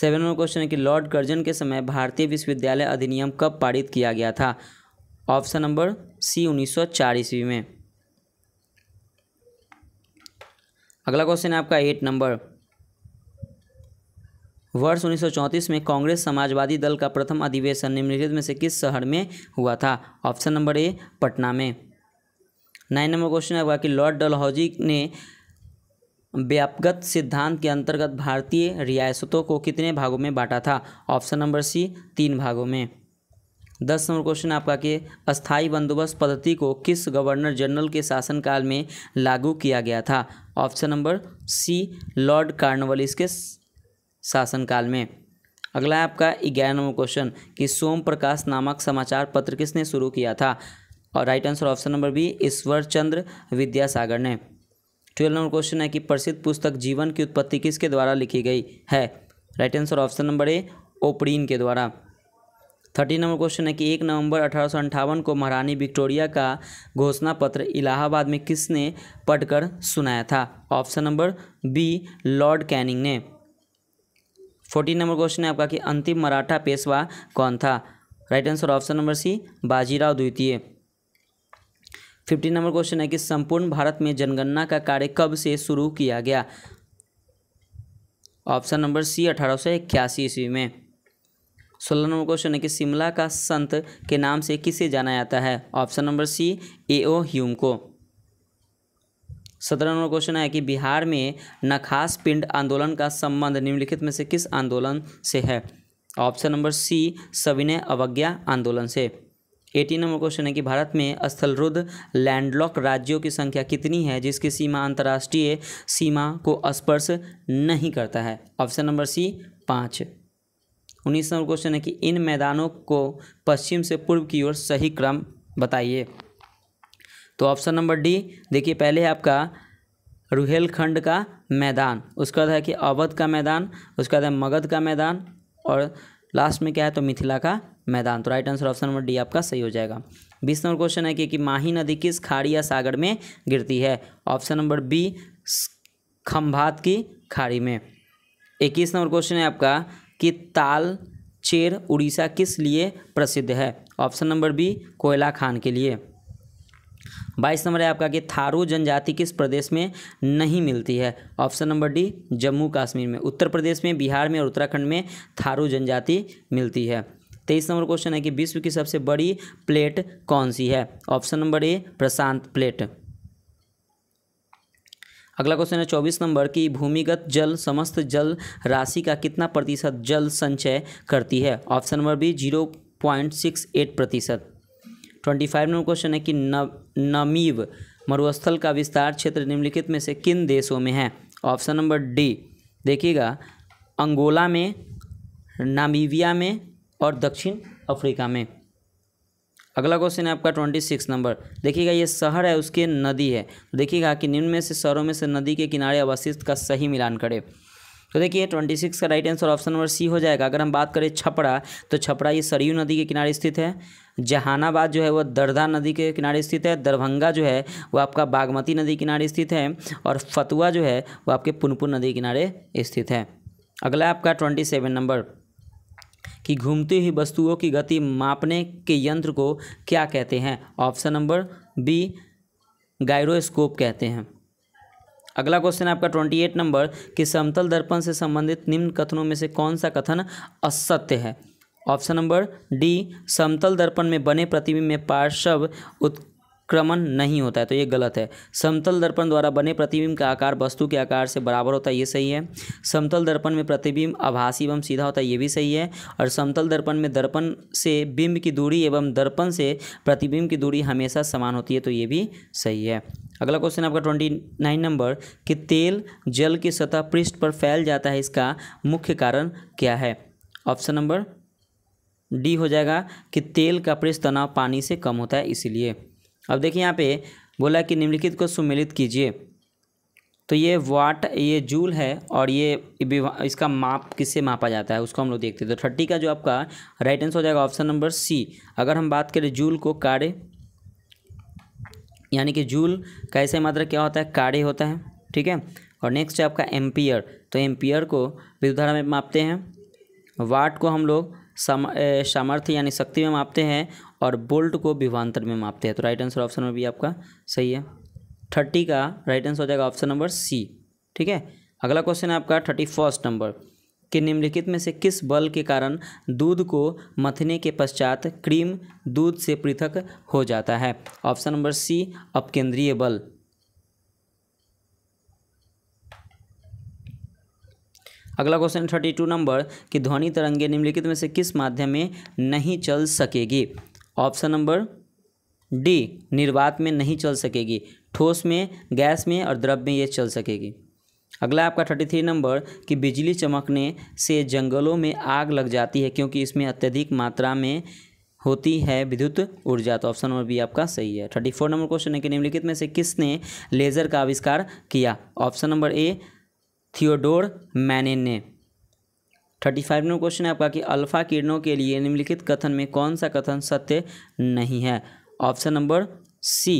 A: सेवन नंबर क्वेश्चन है कि लॉर्ड गर्जन के समय भारतीय विश्वविद्यालय अधिनियम कब पारित किया गया था ऑप्शन नंबर सी उन्नीस सौ चार ईस्वी में अगला क्वेश्चन है आपका एट नंबर वर्ष 1934 में कांग्रेस समाजवादी दल का प्रथम अधिवेशन निम्नलिखित में से किस शहर में हुआ था ऑप्शन नंबर ए पटना में नाइन नंबर क्वेश्चन होगा कि लॉर्ड डलहौजी ने व्यापगत सिद्धांत के अंतर्गत भारतीय रियासतों को कितने भागों में बांटा था ऑप्शन नंबर सी तीन भागों में दस नंबर क्वेश्चन आपका कि अस्थाई बंदोबस्त पद्धति को किस गवर्नर जनरल के शासनकाल में लागू किया गया था option number C Lord Cornwallis के शासनकाल में अगला है आपका ग्यारह नंबर क्वेश्चन कि सोम प्रकाश नामक समाचार पत्र किसने शुरू किया था और right answer option number B Ishwar Chandra Vidyasagar ने ट्वेल्व नंबर क्वेश्चन है कि प्रसिद्ध पुस्तक जीवन की उत्पत्ति किसके द्वारा लिखी गई है right answer option number A Oparin के द्वारा थर्टीन नंबर क्वेश्चन है कि एक नवंबर अठारह को महारानी विक्टोरिया का घोषणा पत्र इलाहाबाद में किसने पढ़कर सुनाया था option number B Lord Canning ने फोर्टीन नंबर क्वेश्चन है आपका कि अंतिम मराठा पेशवा कौन था right answer option number C Bajirao द्वितीय फिफ्टीन नंबर क्वेश्चन है कि संपूर्ण भारत में जनगणना का कार्य कब से शुरू किया गया ऑप्शन नंबर सी अठारह सौ इक्यासी ईस्वी में सोलह नंबर क्वेश्चन है कि शिमला का संत के नाम से किसे जाना जाता है option number C A O Hume को सत्रह नंबर क्वेश्चन है कि बिहार में नखास पिंड आंदोलन का संबंध निम्नलिखित में से किस आंदोलन से है ऑप्शन नंबर सी सविनय अवज्ञा आंदोलन से एटीन नंबर क्वेश्चन है कि भारत में स्थलरुद्ध लैंडलॉक राज्यों की संख्या कितनी है जिसकी सीमा अंतर्राष्ट्रीय सीमा को स्पर्श नहीं करता है ऑप्शन नंबर सी पाँच उन्नीस नंबर क्वेश्चन है कि इन मैदानों को पश्चिम से पूर्व की ओर सही क्रम बताइए तो ऑप्शन नंबर डी देखिए पहले है आपका रुहेलखंड का मैदान उसके बाद है कि अवध का मैदान उसके बाद है मगध का मैदान और लास्ट में क्या है तो मिथिला का मैदान तो right answer option number D आपका सही हो जाएगा बीस नंबर क्वेश्चन है कि, कि माही नदी किस खाड़ी या सागर में गिरती है ऑप्शन नंबर बी खम्भात की खाड़ी में इक्कीस नंबर क्वेश्चन है आपका कि ताल चेर उड़ीसा किस लिए प्रसिद्ध है ऑप्शन नंबर बी कोयला खान के लिए बाईस नंबर है आपका कि थारू जनजाति किस प्रदेश में नहीं मिलती है option number D Jammu Kashmir में उत्तर प्रदेश में बिहार में और उत्तराखंड में थारू जनजाति मिलती है तेईस नंबर क्वेश्चन है कि विश्व की सबसे बड़ी प्लेट कौन सी है ऑप्शन नंबर ए प्रशांत प्लेट अगला क्वेश्चन है चौबीस नंबर की भूमिगत जल समस्त जल राशि का कितना प्रतिशत जल संचय करती है option number B zero point six eight प्रतिशत ट्वेंटी फाइव नंबर क्वेश्चन है कि नव नमीब मरुस्थल का विस्तार क्षेत्र निम्नलिखित में से किन देशों में है ऑप्शन नंबर डी देखिएगा अंगोला में नामीबिया में और दक्षिण अफ्रीका में अगला क्वेश्चन है आपका ट्वेंटी सिक्स नंबर देखिएगा ये शहर है उसके नदी है देखिएगा कि निम्न में से शहरों में से नदी के किनारे अवस्थित का सही मिलान करें तो देखिए ट्वेंटी सिक्स का right answer option number C हो जाएगा अगर हम बात करें छपरा तो छपरा ये सरयू नदी के किनारे स्थित है जहानाबाद जो है वह दरधा नदी के किनारे स्थित है दरभंगा जो है वह आपका बागमती नदी किनारे स्थित है और फतुआ जो है वह आपके पुनपुन नदी किनारे स्थित है अगला आपका ट्वेंटी सेवन नंबर कि घूमती हुई वस्तुओं की गति मापने के यंत्र को क्या कहते हैं ऑप्शन नंबर बी गायरोस्कोप कहते हैं अगला क्वेश्चन है आपका ट्वेंटी एट नंबर कि समतल दर्पण से संबंधित निम्न कथनों में से कौन सा कथन असत्य है ऑप्शन नंबर डी समतल दर्पण में बने प्रतिबिंब में पार्श्व क्रमण नहीं होता है तो ये गलत है समतल दर्पण द्वारा बने प्रतिबिंब का आकार वस्तु के आकार से बराबर होता है ये सही है समतल दर्पण में प्रतिबिंब आभासी एवं सीधा होता है ये भी सही है और समतल दर्पण में दर्पण से बिंब की दूरी एवं दर्पण से प्रतिबिंब की दूरी हमेशा समान होती है तो ये भी सही है अगला क्वेश्चन आपका ट्वेंटी नाइन नंबर कि तेल जल की सतह पृष्ठ पर फैल जाता है इसका मुख्य कारण क्या है ऑप्शन नंबर डी हो जाएगा कि तेल का पृष्ठ तनाव पानी से कम होता है इसीलिए अब देखिए यहाँ पे बोला कि निम्नलिखित को सुमिलित कीजिए तो ये वाट ये जूल है और ये इसका माप किससे मापा जाता है उसको हम लोग देखते हैं तो थर्टी का जो आपका राइट आंसर हो जाएगा ऑप्शन नंबर सी अगर हम बात करें जूल को कार्य यानी कि जूल कैसे मात्रा क्या होता है कार्य होता है ठीक है और नेक्स्ट है आपका एम्पियर तो एम्पियर को विद्युत धारा में मापते हैं वाट को हम लोग सामर्थ्य यानी शक्ति में मापते हैं और बोल्ट को विभांतर में मापते हैं तो राइट आंसर ऑप्शन नंबर भी आपका सही है थर्टी का राइट आंसर हो जाएगा ऑप्शन नंबर सी ठीक है अगला क्वेश्चन है आपका थर्टी फर्स्ट नंबर कि निम्नलिखित में से किस बल के कारण दूध को मथने के पश्चात क्रीम दूध से पृथक हो जाता है ऑप्शन नंबर सी अपकेंद्रीय बल अगला क्वेश्चन थर्टी टू नंबर कि ध्वनि तरंगे निम्नलिखित में से किस माध्यम में नहीं चल सकेगी ऑप्शन नंबर डी निर्वात में नहीं चल सकेगी ठोस में गैस में और द्रव में ये चल सकेगी अगला आपका थर्टी थ्री नंबर कि बिजली चमकने से जंगलों में आग लग जाती है क्योंकि इसमें अत्यधिक मात्रा में होती है विद्युत ऊर्जा तो ऑप्शन नंबर बी आपका सही है थर्टी फोर नंबर क्वेश्चन है कि निम्नलिखित में से किसने लेज़र का आविष्कार किया option number A Theodore Maiman ने थर्टी फाइव नंबर क्वेश्चन है आपका कि अल्फा किरणों के लिए निम्नलिखित कथन में कौन सा कथन सत्य नहीं है ऑप्शन नंबर सी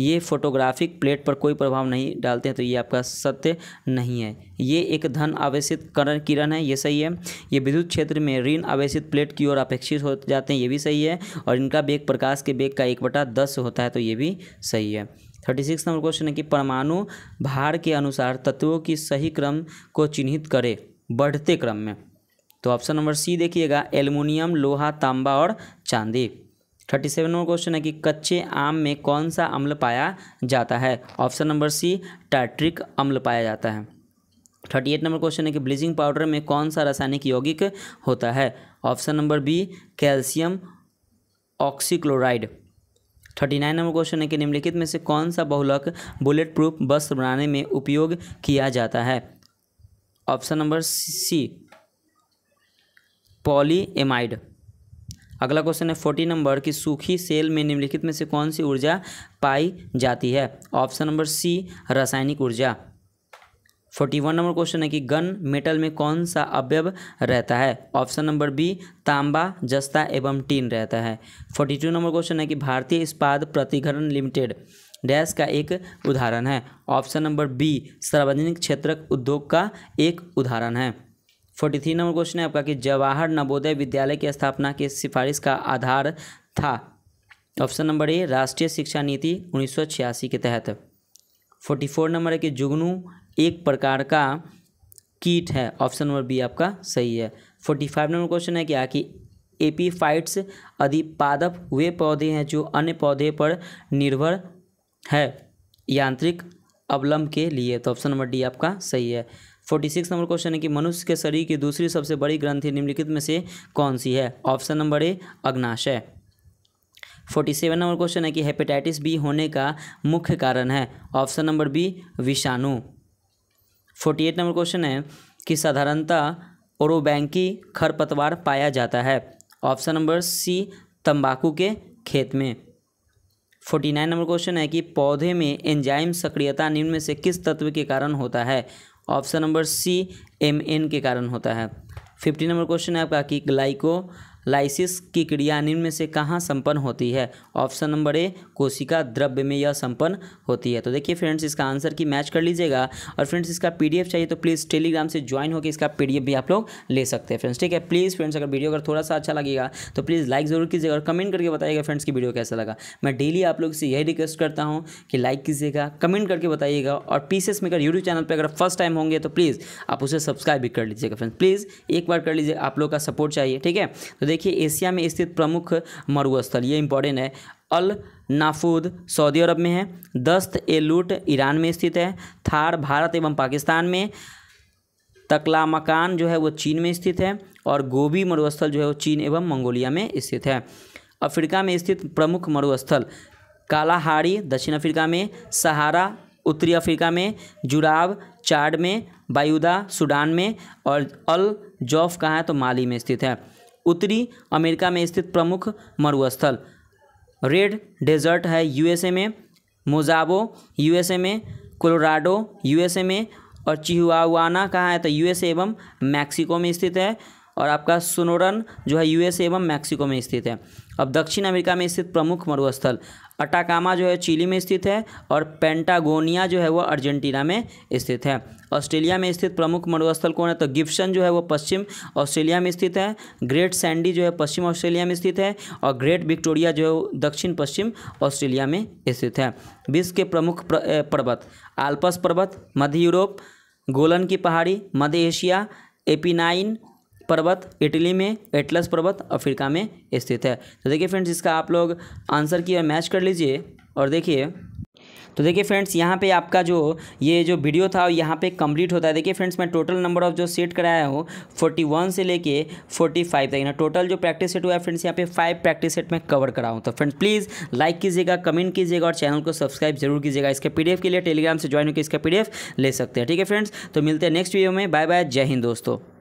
A: ये फोटोग्राफिक प्लेट पर कोई प्रभाव नहीं डालते हैं तो ये आपका सत्य नहीं है ये एक धन आवेशित करण किरण है ये सही है ये विद्युत क्षेत्र में ऋण आवेशित प्लेट की ओर अपेक्षित हो जाते हैं ये भी सही है और इनका बेग प्रकाश के बेग का एक बटा दस होता है तो ये भी सही है थर्टी सिक्स नंबर क्वेश्चन है कि परमाणु भार के अनुसार तत्वों की सही क्रम को चिन्हित करे बढ़ते क्रम में तो ऑप्शन नंबर सी देखिएगा एल्युमिनियम लोहा तांबा और चांदी थर्टी सेवन नंबर क्वेश्चन है कि कच्चे आम में कौन सा अम्ल पाया जाता है ऑप्शन नंबर सी टार्ट्रिक अम्ल पाया जाता है थर्टी एट नंबर क्वेश्चन है कि ब्लीचिंग पाउडर में कौन सा रासायनिक यौगिक होता है option number B calcium oxychloride thirty nine number question है कि निम्नलिखित में से कौन सा बहुलक बुलेट प्रूफ वस्त्र बनाने में उपयोग किया जाता है ऑप्शन नंबर सी पॉलीएमाइड अगला क्वेश्चन है फोर्टी नंबर कि सूखी सेल में निम्नलिखित में से कौन सी ऊर्जा पाई जाती है ऑप्शन नंबर सी रासायनिक ऊर्जा फोर्टी वन नंबर क्वेश्चन है कि गन मेटल में कौन सा अवयव रहता है ऑप्शन नंबर बी तांबा जस्ता एवं टीन रहता है फोर्टी टू नंबर क्वेश्चन है कि भारतीय इस्पात प्रतिघरण लिमिटेड डैश का एक उदाहरण है ऑप्शन नंबर बी सार्वजनिक क्षेत्र उद्योग का एक उदाहरण है फोर्टी थ्री नंबर क्वेश्चन है आपका कि जवाहर नवोदय विद्यालय की स्थापना की सिफारिश का आधार था ऑप्शन नंबर ए राष्ट्रीय शिक्षा नीति उन्नीस के तहत फोर्टी फोर नंबर है कि जुगनू एक प्रकार का कीट है ऑप्शन नंबर बी आपका सही है फोर्टी फाइव नंबर क्वेश्चन है क्या कि एपीफाइट्स पादप वे पौधे हैं जो अन्य पौधे पर निर्भर है यांत्रिक अवलंब के लिए तो ऑप्शन नंबर डी आपका सही है फोर्टी सिक्स नंबर क्वेश्चन है कि मनुष्य के शरीर की दूसरी सबसे बड़ी ग्रंथि निम्नलिखित में से कौन सी है ऑप्शन नंबर ए अग्नाशय फोर्टी सेवन नंबर क्वेश्चन है कि हेपेटाइटिस बी होने का मुख्य कारण है ऑप्शन नंबर बी विषाणु फोर्टी एट नंबर क्वेश्चन है कि साधारणतः ओरोबैंकी खरपतवार पाया जाता है ऑप्शन नंबर सी तंबाकू के खेत में फोर्टी नाइन नंबर क्वेश्चन है कि पौधे में एंजाइम सक्रियता निम्न में से किस तत्व के कारण होता है option number C M N के कारण होता है फिफ्टी नंबर क्वेश्चन है आपका कि ग्लाइको लाइसिस की क्रिया निम्न से कहाँ संपन्न होती है ऑप्शन नंबर ए कोशिका द्रव्य में यह संपन्न होती है तो देखिए फ्रेंड्स इसका आंसर की मैच कर लीजिएगा और फ्रेंड्स इसका पीडीएफ चाहिए तो प्लीज़ टेलीग्राम से ज्वाइन होकर इसका पीडीएफ भी आप लोग ले सकते हैं फ्रेंड्स ठीक है प्लीज़ फ्रेंड्स अगर वीडियो अगर थोड़ा सा अच्छा लगेगा तो प्लीज़ लाइक जरूर कीजिएगा और कमेंट करके बताइएगा फ्रेंड्स की वीडियो कैसा लगा मैं डेली आप लोग से यही रिक्वेस्ट करता हूँ कि लाइक कीजिएगा कमेंट करके बताइएगा और पीसेस मेकर यूट्यूब चैनल पर अगर फर्स्ट टाइम होंगे तो प्लीज़ आप उसे सब्सक्राइब भी कर लीजिएगा फ्रेंड्स प्लीज़ एक बार कर लीजिए आप लोग का सपोर्ट चाहिए ठीक है तो देखिए देखिए एशिया में स्थित प्रमुख मरुस्थल ये इंपॉर्टेंट है अल नाफूद सऊदी अरब में है दस्त ए लूट ईरान में स्थित है थार भारत एवं पाकिस्तान में तकला मकान जो है वो चीन में स्थित है और गोभी मरुस्थल जो है वो चीन एवं मंगोलिया में स्थित है अफ्रीका में स्थित प्रमुख मरुस्थल कालाहारी दक्षिण अफ्रीका में सहारा उत्तरी अफ्रीका में जुराब चाड में बायुदा सूडान में और अल जौफ कहाँ है तो माली में स्थित है उत्तरी अमेरिका में स्थित प्रमुख मरुस्थल रेड डेजर्ट है यूएसए में मोजाबो यूएसए में कोलोराडो यूएसए में और चिहुआवाना कहाँ है तो यूएसए एवं मैक्सिको में स्थित है और आपका सोनोरन जो है यूएसए एवं मैक्सिको में स्थित है अब दक्षिण अमेरिका में स्थित प्रमुख मरुस्थल अटाकामा जो है चिली में स्थित है और पेंटागोनिया जो है वो अर्जेंटीना में स्थित है ऑस्ट्रेलिया में स्थित प्रमुख मरुस्थल कौन है तो गिप्सन जो है वो पश्चिम ऑस्ट्रेलिया में स्थित है ग्रेट सैंडी जो है पश्चिम ऑस्ट्रेलिया में स्थित है और ग्रेट विक्टोरिया जो है दक्षिण पश्चिम ऑस्ट्रेलिया में स्थित है विश्व के प्रमुख पर्वत आल्पस पर्वत मध्य यूरोप गोलन की पहाड़ी मध्य एशिया एपिनाइन पर्वत इटली में एटलस पर्वत अफ्रीका में स्थित है तो देखिए फ्रेंड्स इसका आप लोग आंसर की मैच कर लीजिए और देखिए तो देखिए फ्रेंड्स यहाँ पे आपका जो ये जो वीडियो था यहाँ पे कंप्लीट होता है देखिए फ्रेंड्स मैं टोटल नंबर ऑफ जो सेट कराया हूँ फोर्टी वन से लेके फाइव तक ना टोटल जो प्रैक्टिस सेट हुआ है फ्रेंड्स यहाँ पे फाइव प्रैक्टिस सेट मैं कवर कराऊँ तो फ्रेंड्स प्लीज़ लाइक कीजिएगा कमेंट कीजिएगा और चैनल को सब्सक्राइब जरूर कीजिएगा इसके पी के लिए टेलीग्राम से ज्वाइन होकर इसका पी ले सकते हैं ठीक है फ्रेंड्स तो मिलते हैं नेक्स्ट वीडियो में बाय बाय जय हिंद दोस्तों